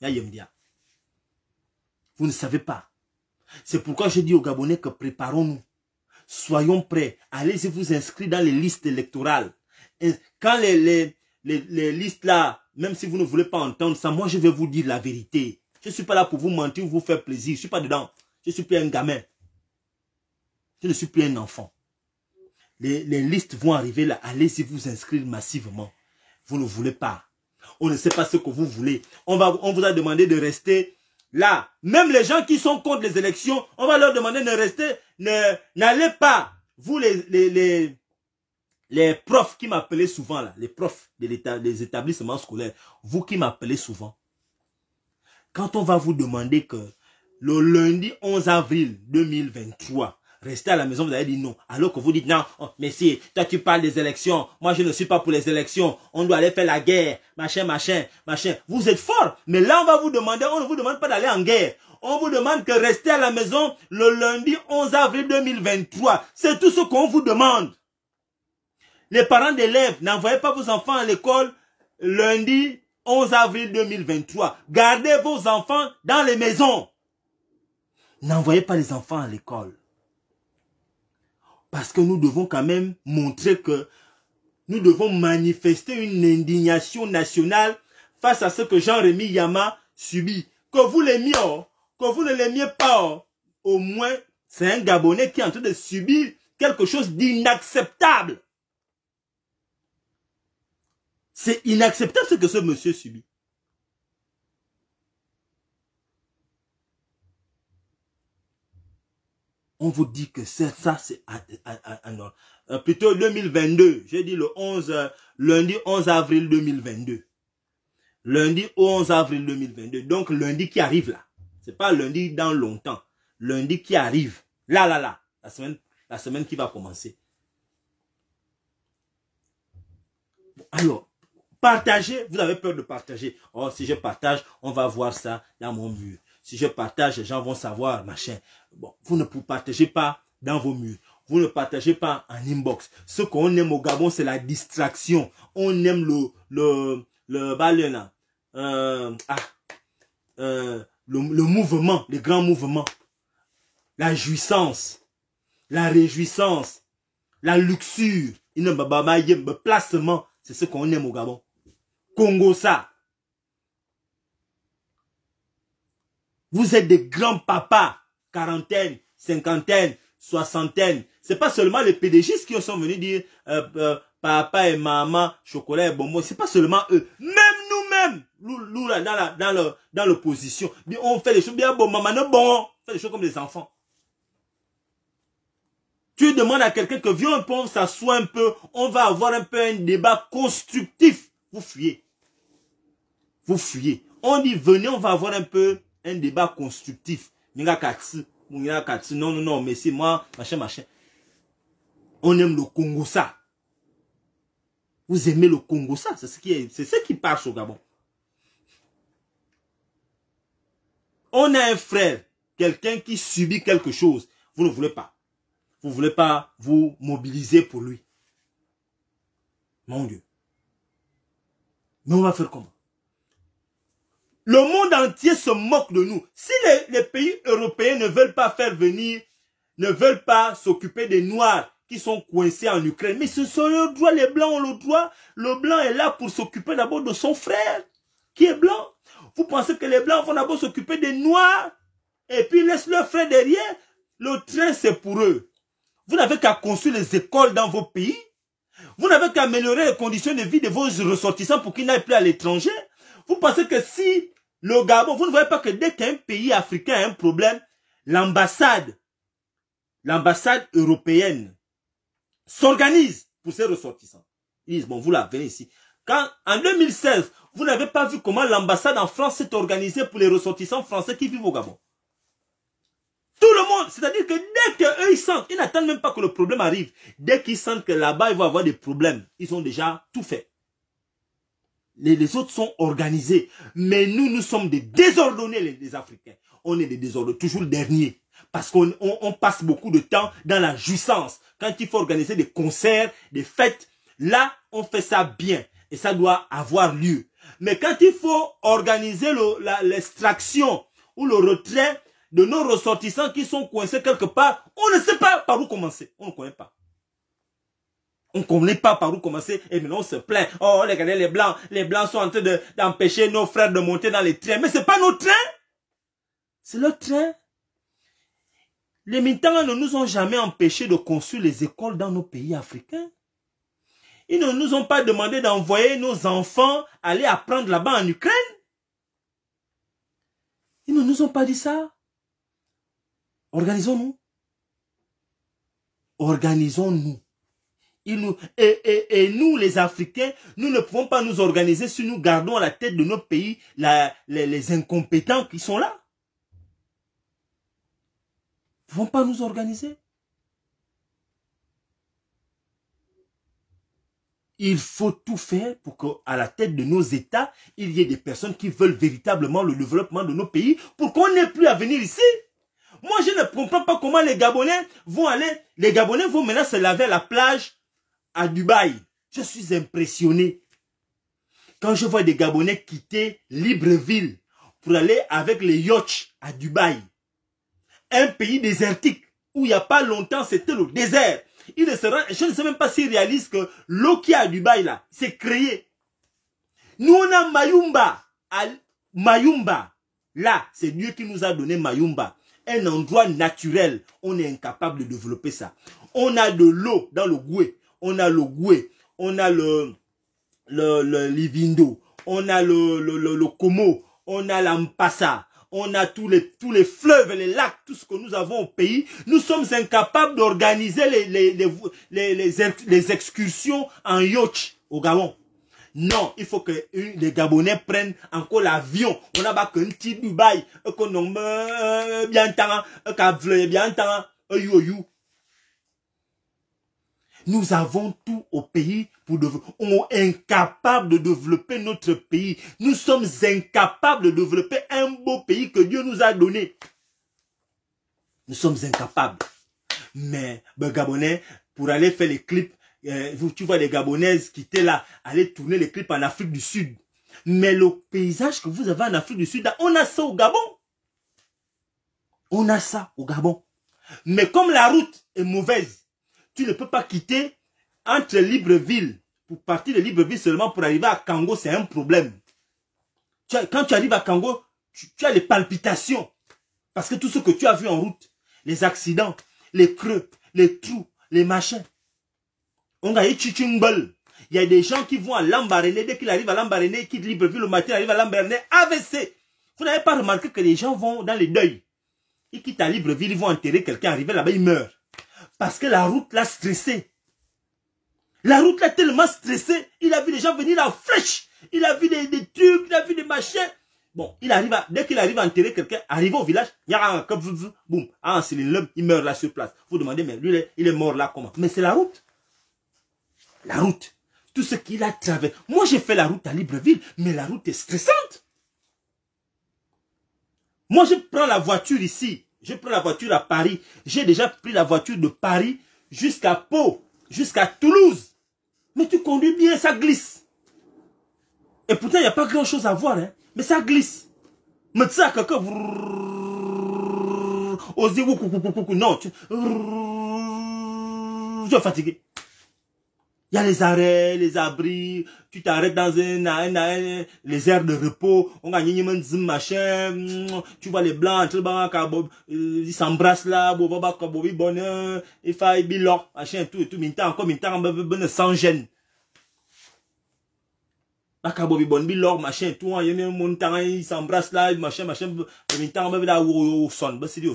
Vous ne savez pas. C'est pourquoi je dis aux Gabonais que préparons-nous. Soyons prêts. Allez-y vous inscrire dans les listes électorales. quand les, les, les listes là même si vous ne voulez pas entendre ça, moi je vais vous dire la vérité. Je ne suis pas là pour vous mentir ou vous faire plaisir. Je ne suis pas dedans. Je ne suis plus un gamin. Je ne suis plus un enfant. Les, listes vont arriver là. Allez-y vous inscrire massivement. Vous ne voulez pas. On ne sait pas ce que vous voulez. On, va, on vous a demandé de rester là. Même les gens qui sont contre les élections, on va leur demander de rester. N'allez pas. Vous les, les, les les profs qui m'appelaient souvent, là, les profs des établissements scolaires, vous qui m'appelez souvent, quand on va vous demander que le lundi 11 avril 2023, restez à la maison, vous allez dire non. Alors que vous dites non, oh, mais si, toi tu parles des élections, moi je ne suis pas pour les élections, on doit aller faire la guerre, machin, machin, machin. Vous êtes fort, mais là on va vous demander, on ne vous demande pas d'aller en guerre. On vous demande que restez à la maison le lundi 11 avril 2023. C'est tout ce qu'on vous demande. Les parents d'élèves, n'envoyez pas vos enfants à l'école lundi 11 avril 2023. Gardez vos enfants dans les maisons. N'envoyez pas les enfants à l'école. Parce que nous devons quand même montrer que nous devons manifester une indignation nationale face à ce que jean rémi Yama subit. Que vous l'aimiez, oh. que vous ne l'aimiez pas, oh. au moins c'est un Gabonais qui est en train de subir quelque chose d'inacceptable. C'est inacceptable ce que ce monsieur subit. On vous dit que ça, c'est plutôt 2022. J'ai dit le 11, euh, lundi 11 avril 2022. Lundi 11 avril 2022. Donc lundi qui arrive là. C'est pas lundi dans longtemps. Lundi qui arrive. Là, là, là. La semaine, la semaine qui va commencer. Alors, Partagez, vous avez peur de partager. Oh, si je partage, on va voir ça dans mon mur. Si je partage, les gens vont savoir, machin. vous ne partagez pas dans vos murs. Vous ne partagez pas en inbox. Ce qu'on aime au Gabon, c'est la distraction. On aime le, le, le bah, euh, ah, euh, le, mouvement, les grands mouvements. La jouissance, la réjouissance, la luxure, le placement. C'est ce qu'on aime au Gabon. Congo, ça. Vous êtes des grands papas, quarantaine, cinquantaine, soixantaine. C'est pas seulement les pédégistes qui sont venus dire euh, euh, papa et maman, chocolat et bonbon. C'est pas seulement eux. Même nous-mêmes, nous, là, dans dans l'opposition, on fait les choses bien bon, maman, bon, on fait les choses comme les enfants. Tu demandes à quelqu'un que viens un peu, on s'assoit un peu, on va avoir un peu un débat constructif. Vous fuyez vous fuyez. On dit, venez, on va avoir un peu un débat constructif. Non, non, non, mais c'est moi, machin, machin. On aime le Congo, ça. Vous aimez le Congo, ça. C'est ce qui est, c'est ce qui passe au Gabon. On a un frère, quelqu'un qui subit quelque chose. Vous ne voulez pas. Vous ne voulez pas vous mobiliser pour lui. Mon Dieu. Mais on va faire comment le monde entier se moque de nous. Si les, pays européens ne veulent pas faire venir, ne veulent pas s'occuper des Noirs qui sont coincés en Ukraine, mais ce sont leurs droits, les Blancs ont le droit. Le Blanc est là pour s'occuper d'abord de son frère, qui est Blanc. Vous pensez que les Blancs vont d'abord s'occuper des Noirs et puis laissent leur frère derrière Le train, c'est pour eux. Vous n'avez qu'à construire les écoles dans vos pays. Vous n'avez qu'à améliorer les conditions de vie de vos ressortissants pour qu'ils n'aillent plus à l'étranger. Vous pensez que si le Gabon, vous ne voyez pas que dès qu'un pays africain a un problème, l'ambassade, l'ambassade européenne s'organise pour ses ressortissants. Ils disent, bon, vous la venez ici. Quand, en 2016, vous n'avez pas vu comment l'ambassade en France s'est organisée pour les ressortissants français qui vivent au Gabon. Tout le monde, c'est-à-dire que dès qu'eux ils sentent, ils n'attendent même pas que le problème arrive. Dès qu'ils sentent que là-bas ils vont avoir des problèmes, ils ont déjà tout fait les, autres sont organisés. Mais nous, nous sommes des désordonnés, les, Africains. On est des désordonnés, toujours le dernier. Parce qu'on on, passe beaucoup de temps dans la jouissance. Quand il faut organiser des concerts, des fêtes, là, on fait ça bien. Et ça doit avoir lieu. Mais quand il faut organiser l'extraction ou le retrait de nos ressortissants qui sont coincés quelque part, on ne sait pas par où commencer. On ne connaît pas. On ne connaît pas par où commencer et maintenant on se plaint. Oh, regardez les blancs. Les blancs sont en train d'empêcher nos frères de monter dans les trains. Mais ce n'est pas nos trains. C'est leur train. Les militants ne nous ont jamais empêchés de construire les écoles dans nos pays africains. Ils ne nous ont pas demandé d'envoyer nos enfants aller apprendre là-bas en Ukraine. Ils ne nous ont pas dit ça. Organisons-nous. Organisons-nous et, nous, les Africains, nous ne pouvons pas nous organiser si nous gardons à la tête de nos pays les, incompétents qui sont là. Nous ne pouvons pas nous organiser. Il faut tout faire pour qu'à la tête de nos États, il y ait des personnes qui veulent véritablement le développement de nos pays pour qu'on n'ait plus à venir ici. Moi, je ne comprends pas comment les Gabonais vont aller. Les Gabonais vont maintenant se laver à la plage à Dubaï. Je suis impressionné quand je vois des Gabonais quitter Libreville pour aller avec les yachts à Dubaï. Un pays désertique où il n'y a pas longtemps c'était le désert. Il ne sera, je ne sais même pas s'ils réalisent que l'eau qui a à Dubaï là, c'est créé. Nous on a Mayumba. À Mayumba. Là, c'est Dieu qui nous a donné Mayumba. Un endroit naturel. On est incapable de développer ça. On a de l'eau dans le Goué on a le Goué, on a le, le, Livindo, on a le, le, le, Como, on a l'Ampassa, on a tous les, tous les fleuves, les lacs, tout ce que nous avons au pays. Nous sommes incapables d'organiser les, les, les, excursions en yacht au Gabon. Non, il faut que les Gabonais prennent encore l'avion. On n'a pas qu'un petit Dubaï, qu'on nomme bien temps, qu'à bien temps, nous avons tout au pays pour On est incapable de développer notre pays. Nous sommes incapables de développer un beau pays que Dieu nous a donné. Nous sommes incapables. Mais, ben, Gabonais, pour aller faire les clips, euh, tu vois les Gabonaises qui étaient là, aller tourner les clips en Afrique du Sud. Mais le paysage que vous avez en Afrique du Sud, on a ça au Gabon. On a ça au Gabon. Mais comme la route est mauvaise, tu ne peux pas quitter entre Libreville pour partir de Libreville seulement pour arriver à Kango, c'est un problème. quand tu arrives à Kango, tu, as les palpitations. Parce que tout ce que tu as vu en route, les accidents, les creux, les trous, les machins. On a eu Il y a des gens qui vont à Lambaréné, dès qu'ils arrivent à Lambaréné, quittent Libreville le matin, arrivent à Lambaréné, AVC. Vous n'avez pas remarqué que les gens vont dans les deuils. Ils quittent à Libreville, ils vont enterrer quelqu'un, Arrivé là-bas, ils meurent. Parce que la route l'a stressé. La route l'a tellement stressé. Il a vu des gens venir la flèche. Il a vu des, des, il a vu des machins. Bon, il arrive dès qu'il arrive à enterrer quelqu'un, arrive au village, il y a un cop, boum, ah, c'est l'homme, il meurt là sur place. Vous demandez, mais lui, il est mort là comment Mais c'est la route. La route. Tout ce qu'il a traversé. Moi, j'ai fait la route à Libreville, mais la route est stressante. Moi, je prends la voiture ici. Je prends la voiture à Paris. J'ai déjà pris la voiture de Paris jusqu'à Pau, jusqu'à Toulouse. Mais tu conduis bien, ça glisse. Et pourtant, il n'y a pas grand-chose à voir. Hein. Mais ça glisse. Mais ça, quelqu'un... Osez, non, tu... Je suis fatigué y a les arrêts, les abris, tu t'arrêtes dans un, un, les aires de repos, on gagne machin, tu vois les blancs, ils s'embrassent là, bonheur, et bon, bon, machin, tout, tout, encore sans gêne. La bon bon bilor, machin, tout, il y a un temps, ils s'embrassent là, machin, machin, on va au son, c'est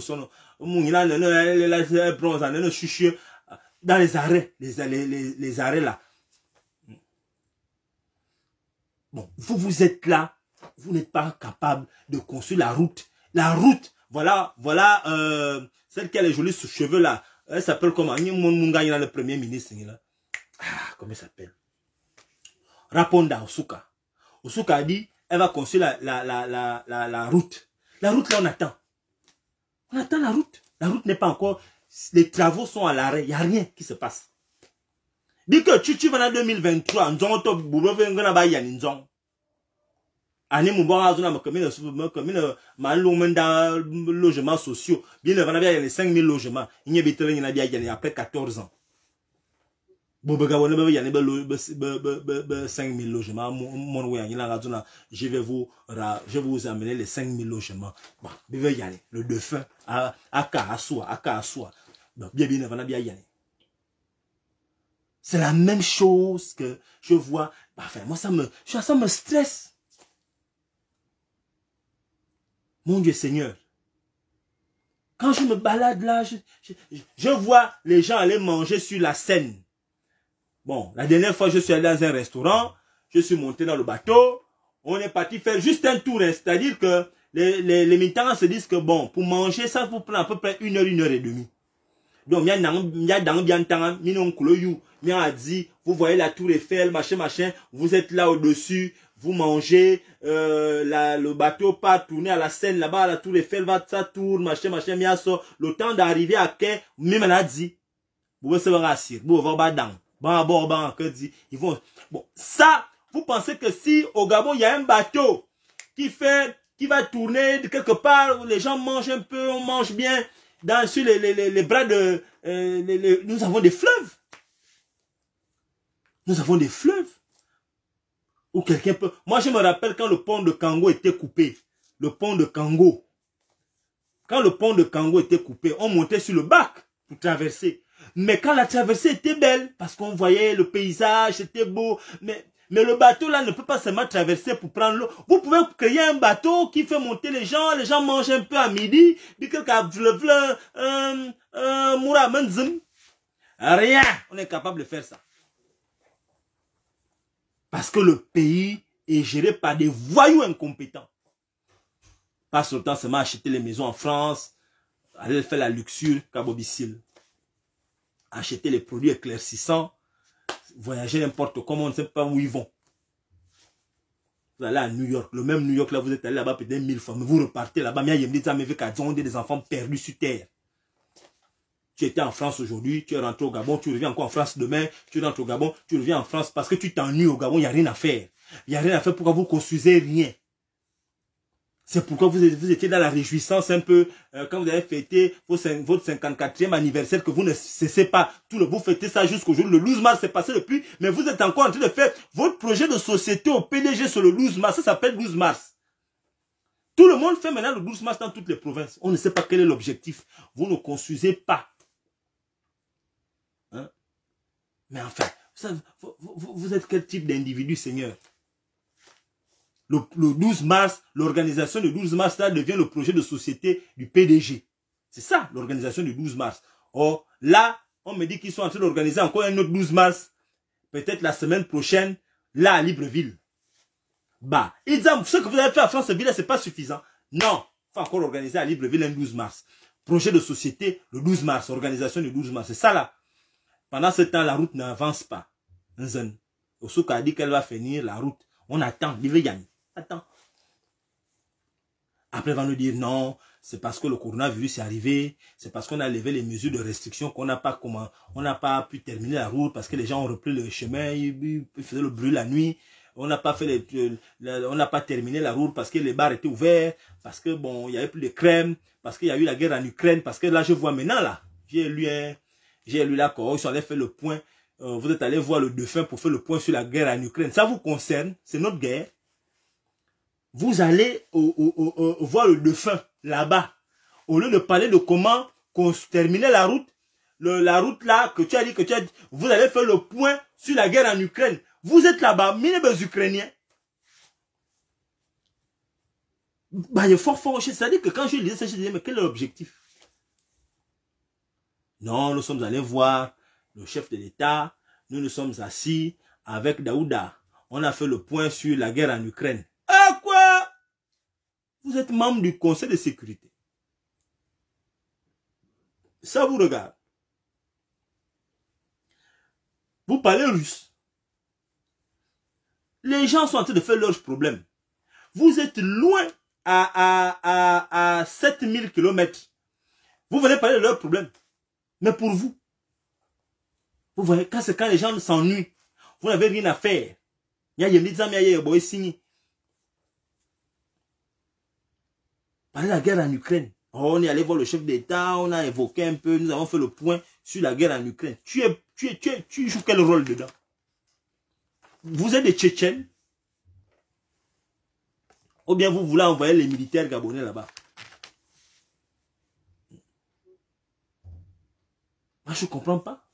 dans les arrêts, les, les, arrêts là. Bon, vous, vous êtes là, vous n'êtes pas capable de construire la route. La route, voilà, voilà, euh, celle qui a les jolis cheveux là, elle s'appelle comment le premier ministre. Ah, comment elle s'appelle Raponda Osuka. Osuka a dit, elle va construire la, la, route. La route, là, on attend. On attend la route. La route n'est pas encore les travaux sont à l'arrêt, il n'y a rien qui se passe. Dit que tu, vas en 2023, nous avons un ani mubwa azuna makamina euh, makamina euh, malumenda euh, logements sociaux bien le il y a 5000 logements il y a bitele il y après 14 ans bobaga wona ba ba 5000 logements mon wa je vais vous je vous amener les 5000 logements bah beve ben, yana le dauphin à à Karaswa à Karaswa c'est la même chose que je vois. Bah, enfin, moi, ça me, ça me stresse. Mon Dieu Seigneur. Quand je me balade là, je, vois les gens aller manger sur la scène. Bon, la dernière fois, je suis allé dans un restaurant, je suis monté dans le bateau, on est parti faire juste un tour. Hein. C'est-à-dire que les, les, les militants se disent que bon, pour manger, ça vous prend à peu près une heure, une heure et demie. Donc, il y a dans bien temps, il a dit, vous voyez la tour Eiffel, machin, machin, vous êtes là au-dessus, vous mangez, euh, la, le bateau pas tourner à la scène là-bas, la tour Eiffel va sa tour, machin, machin, a ça, le temps d'arriver à quai, même elle a dit, vous se bon vous va dans, à bord, bon que dit, ils vont, bon, ça, vous pensez que si au Gabon, il y a un bateau qui fait, qui va tourner quelque part, où les gens mangent un peu, on mange bien, dans, sur les, les, les bras de... Euh, nous avons des fleuves. Nous avons des fleuves. Ou quelqu'un peut... Moi, je me rappelle quand le pont de Kango était coupé. Le pont de Kango. Quand le pont de Kango était coupé, on montait sur le bac pour traverser. Mais quand la traversée était belle, parce qu'on voyait le paysage, c'était beau. Mais mais le bateau là ne peut pas seulement traverser pour prendre l'eau. Vous pouvez créer un bateau qui fait monter les gens, les gens mangent un peu à midi, puis quelqu'un euh, euh, Rien, on est capable de faire ça. Parce que le pays est géré par des voyous incompétents. Pas le temps seulement acheter les maisons en France, aller faire la luxure, cabobicile. Acheter les produits éclaircissants, voyager n'importe comment, on ne sait pas où ils vont. Vous allez à New York, le même New York là, vous êtes allé là-bas peut-être mille fois, mais vous repartez là-bas, ah, mais des enfants perdus sur terre. Tu étais en France aujourd'hui, tu es rentré au Gabon, tu reviens encore en France demain, tu rentres au Gabon, tu reviens en France parce que tu t'ennuies au Gabon, il n'y a rien à faire. Il n'y a rien à faire, pourquoi vous construisez rien c'est pourquoi vous, étiez dans la réjouissance un peu euh, quand vous avez fêté votre 54e anniversaire que vous ne cessez pas. Tout vous fêtez ça jusqu'au jour. Le 12 mars, s'est passé depuis, mais vous êtes encore en train de faire votre projet de société au PDG sur le 12 mars. Ça s'appelle 12 mars. Tout le monde fait maintenant le 12 mars dans toutes les provinces. On ne sait pas quel est l'objectif. Vous ne construisez pas. Hein? Mais enfin, vous êtes quel type d'individu, Seigneur le, 12 mars, l'organisation du 12 mars, ça devient le projet de société du PDG. C'est ça, l'organisation du 12 mars. Oh, là, on me dit qu'ils sont en train d'organiser encore un autre 12 mars, peut-être la semaine prochaine, là, à Libreville. Bah, ils disent, ce que vous avez fait à Franceville, c'est pas suffisant. Non, il faut encore organiser à Libreville un 12 mars. Projet de société le 12 mars, organisation du 12 mars. C'est ça, là. Pendant ce temps, la route n'avance pas. Nzen. Osuka a dit qu'elle va finir la route. On attend, Libreville Attends. Après, vont nous dire non, c'est parce que le coronavirus est arrivé, c'est parce qu'on a levé les mesures de restriction qu'on n'a pas comment, on n'a pas pu terminer la route parce que les gens ont repris le chemin, ils, faisaient le bruit la nuit, on n'a pas fait on n'a pas terminé la route parce que les bars étaient ouverts, parce que bon, il y avait plus de crème, parce qu'il y a eu la guerre en Ukraine, parce que là je vois maintenant là, j'ai lu j'ai lu l'accord, ils sont allés faire le point, euh, vous êtes allés voir le défunt pour faire le point sur la guerre en Ukraine, ça vous concerne, c'est notre guerre, vous allez au, au, au, voir le dauphin là-bas. Au lieu de parler de comment qu'on terminait la route, la route là que tu as dit, que tu as vous allez faire le point sur la guerre en Ukraine. Vous êtes là-bas, mineurs Ukrainiens. Bah, il est fort fort C'est-à-dire que quand je lisais ça, je disais, mais quel est l'objectif Non, nous sommes allés voir le chef de l'État. Nous nous sommes assis avec Daouda. On a fait le point sur la guerre en Ukraine. Vous êtes membre du Conseil de sécurité. Ça vous regarde. Vous parlez russe. Les gens sont en train de faire leurs problèmes. Vous êtes loin à, 7000 km. Vous venez parler de leurs problèmes. Mais pour vous, vous voyez, quand quand les gens s'ennuient, vous n'avez rien à faire. Il y a des gens qui de la guerre en Ukraine, on est allé voir le chef d'État, on a évoqué un peu, nous avons fait le point sur la guerre en Ukraine. Tu, es, tu, es, tu, joues quel rôle dedans Vous êtes des Tchétchènes Ou bien vous voulez envoyer les militaires gabonais là-bas Moi, je ne comprends pas.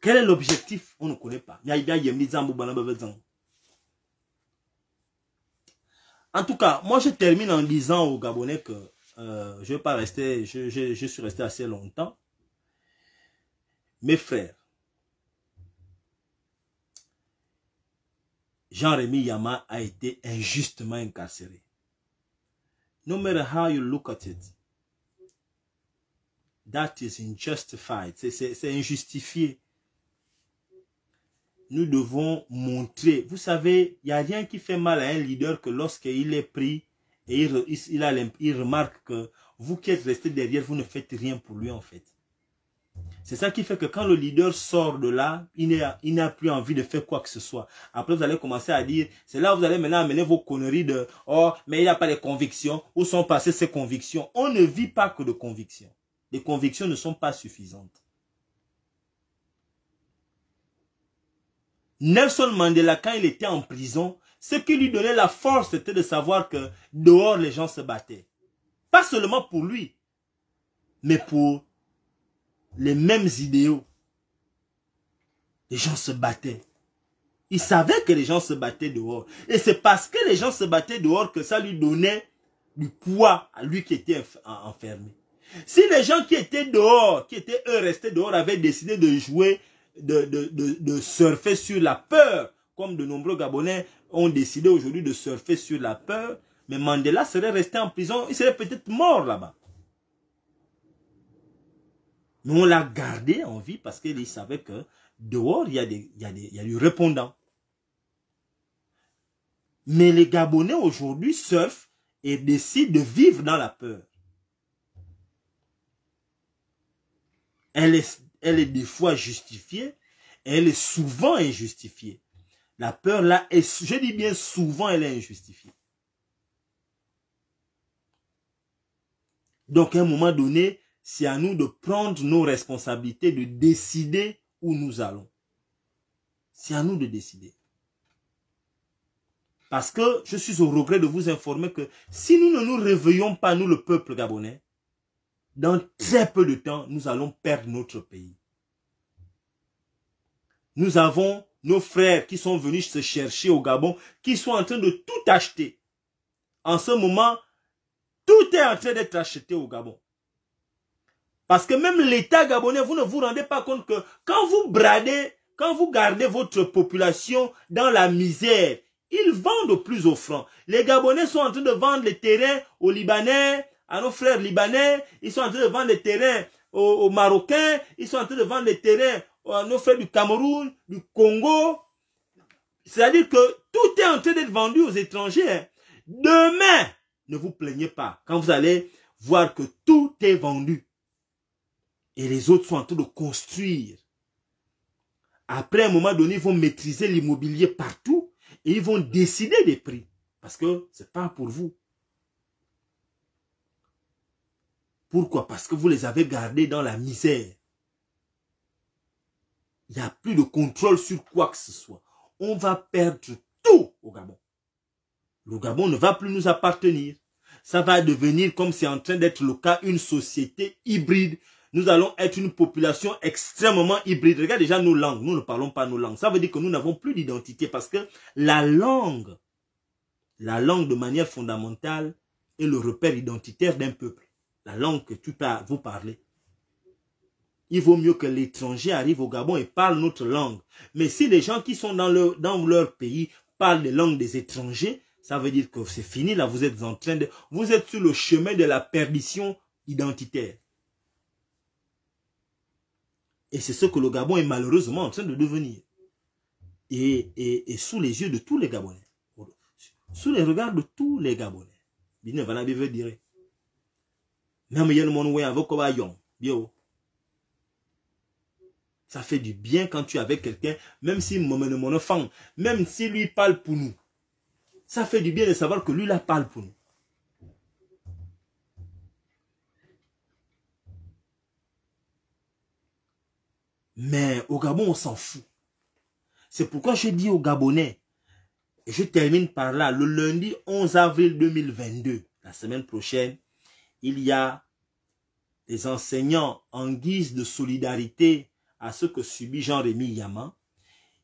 Quel est l'objectif On ne connaît pas. il y a En tout cas, moi je termine en disant aux Gabonais que euh, je vais pas rester, je, suis resté assez longtemps. Mes frères, Jean-Rémy Yama a été injustement incarcéré. No matter how you look at it, that is injustified. C'est injustifié nous devons montrer. Vous savez, il n'y a rien qui fait mal à un leader que lorsqu'il est pris et il, remarque que vous qui êtes resté derrière, vous ne faites rien pour lui en fait. C'est ça qui fait que quand le leader sort de là, il n'a plus envie de faire quoi que ce soit. Après, vous allez commencer à dire, c'est là où vous allez maintenant amener vos conneries de « Oh, mais il n'a pas les convictions. Où sont passées ces convictions ?» On ne vit pas que de convictions. Les convictions ne sont pas suffisantes. Nelson Mandela, quand il était en prison, ce qui lui donnait la force, c'était de savoir que dehors, les gens se battaient. Pas seulement pour lui, mais pour les mêmes idéaux. Les gens se battaient. Il savait que les gens se battaient dehors. Et c'est parce que les gens se battaient dehors que ça lui donnait du poids à lui qui était enfermé. Si les gens qui étaient dehors, qui étaient eux restés dehors, avaient décidé de jouer de, surfer sur la peur, comme de nombreux Gabonais ont décidé aujourd'hui de surfer sur la peur, mais Mandela serait resté en prison, il serait peut-être mort là-bas. Mais on l'a gardé en vie parce qu'il savait que dehors, il y, a des, il, y a des, il y a du répondant. Mais les Gabonais aujourd'hui surfent et décident de vivre dans la peur. Elle est elle est des fois justifiée, et elle est souvent injustifiée. La peur, là, je dis bien souvent, elle est injustifiée. Donc, à un moment donné, c'est à nous de prendre nos responsabilités, de décider où nous allons. C'est à nous de décider. Parce que je suis au regret de vous informer que si nous ne nous réveillons pas, nous, le peuple gabonais, dans très peu de temps, nous allons perdre notre pays. Nous avons nos frères qui sont venus se chercher au Gabon, qui sont en train de tout acheter. En ce moment, tout est en train d'être acheté au Gabon. Parce que même l'État gabonais, vous ne vous rendez pas compte que quand vous bradez, quand vous gardez votre population dans la misère, ils vendent au plus francs. Les Gabonais sont en train de vendre les terrains aux Libanais, à nos frères libanais, ils sont en train de vendre les terrains aux, Marocains, ils sont en train de vendre les terrains à nos frères du Cameroun, du Congo. C'est-à-dire que tout est en train d'être vendu aux étrangers. Hein. Demain, ne vous plaignez pas quand vous allez voir que tout est vendu. Et les autres sont en train de construire. Après, un moment donné, ils vont maîtriser l'immobilier partout et ils vont décider des prix. Parce que c'est pas pour vous. Pourquoi Parce que vous les avez gardés dans la misère. Il n'y a plus de contrôle sur quoi que ce soit. On va perdre tout au Gabon. Le Gabon ne va plus nous appartenir. Ça va devenir, comme c'est en train d'être le cas, une société hybride. Nous allons être une population extrêmement hybride. Regarde déjà nos langues. Nous ne parlons pas nos langues. Ça veut dire que nous n'avons plus d'identité parce que la langue, la langue de manière fondamentale est le repère identitaire d'un peuple la langue que tu parles, vous parlez. Il vaut mieux que l'étranger arrive au Gabon et parle notre langue. Mais si les gens qui sont dans leur, dans leur pays parlent les langues des étrangers, ça veut dire que c'est fini, là, vous êtes en train de... Vous êtes sur le chemin de la perdition identitaire. Et c'est ce que le Gabon est malheureusement en train de devenir. Et, et, et sous les yeux de tous les Gabonais. Sous les regards de tous les Gabonais. Bien, veut dire. Même Ça fait du bien quand tu es avec quelqu'un, même si mon enfant, même si lui parle pour nous. Ça fait du bien de savoir que lui là parle pour nous. Mais au Gabon, on s'en fout. C'est pourquoi je dis aux Gabonais, et je termine par là, le lundi 11 avril 2022, la semaine prochaine, il y a des enseignants en guise de solidarité à ce que subit jean rémi Yaman,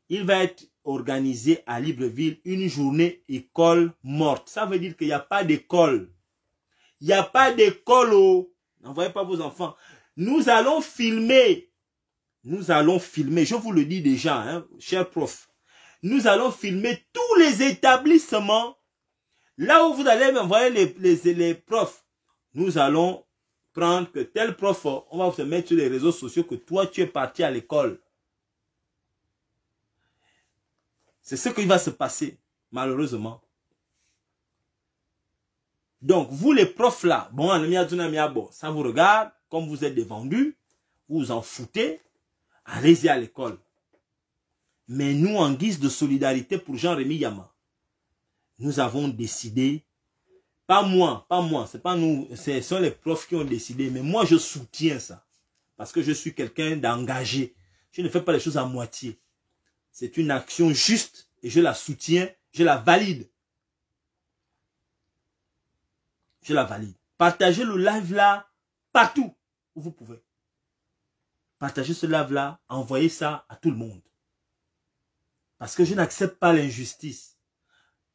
il va être organisé à Libreville une journée école morte. Ça veut dire qu'il n'y a pas d'école. Il n'y a pas d'école. Oh. N'envoyez pas vos enfants. Nous allons filmer. Nous allons filmer. Je vous le dis déjà, hein, cher prof. Nous allons filmer tous les établissements. Là où vous allez m'envoyer les, les profs nous allons prendre que tel prof, on va se mettre sur les réseaux sociaux que toi, tu es parti à l'école. C'est ce qui va se passer, malheureusement. Donc, vous les profs là, bon, ça vous regarde, comme vous êtes des vous vous en foutez, allez-y à l'école. Mais nous, en guise de solidarité pour jean rémi Yama, nous avons décidé pas moi, pas moi, c'est pas nous, ce sont les profs qui ont décidé. Mais moi, je soutiens ça. Parce que je suis quelqu'un d'engagé. Je ne fais pas les choses à moitié. C'est une action juste et je la soutiens, je la valide. Je la valide. Partagez le live là partout où vous pouvez. Partagez ce live là, envoyez ça à tout le monde. Parce que je n'accepte pas l'injustice.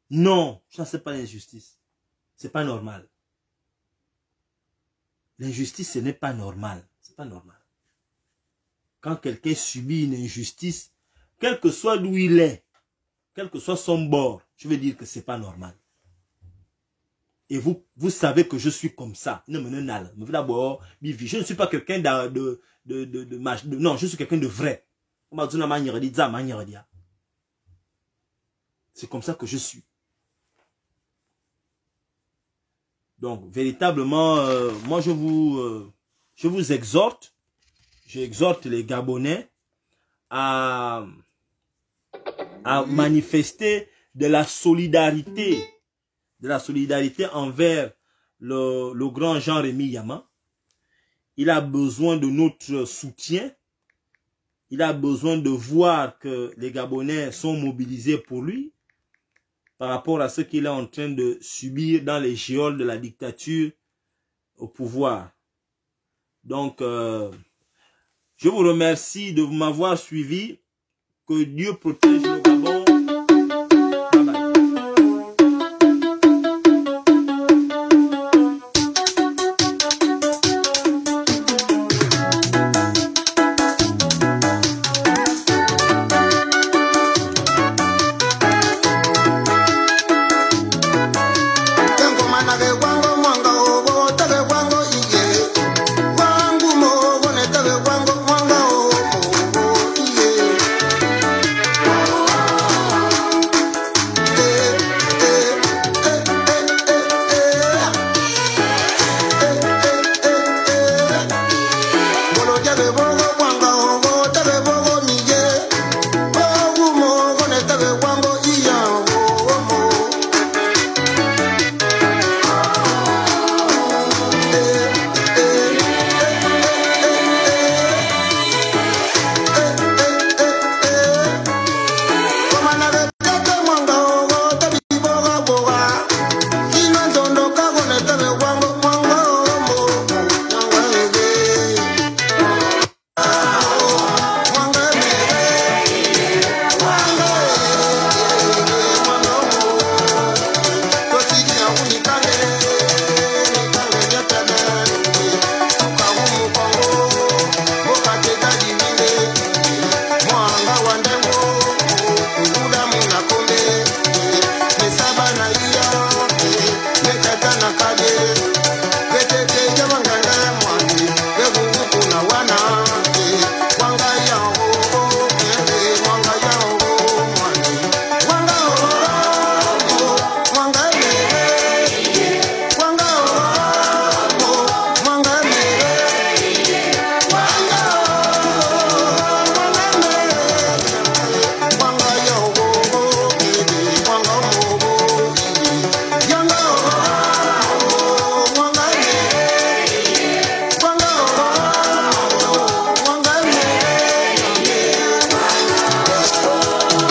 Non, je n'accepte pas l'injustice n'est pas normal. L'injustice, ce n'est pas normal. C'est pas normal. Quand quelqu'un subit une injustice, quel que soit d'où il est, quel que soit son bord, je veux dire que ce n'est pas normal. Et vous, vous savez que je suis comme ça. je ne suis pas quelqu'un de, de, de, de, de, non, je suis quelqu'un de vrai. C'est comme ça que je suis. Donc, véritablement, euh, moi, je vous, euh, je vous exhorte, j'exhorte les Gabonais à, à manifester de la solidarité, de la solidarité envers le, le grand jean rémi Yama. Il a besoin de notre soutien. Il a besoin de voir que les Gabonais sont mobilisés pour lui par rapport à ce qu'il est en train de subir dans les géoles de la dictature au pouvoir. Donc, euh, je vous remercie de m'avoir suivi. Que Dieu protège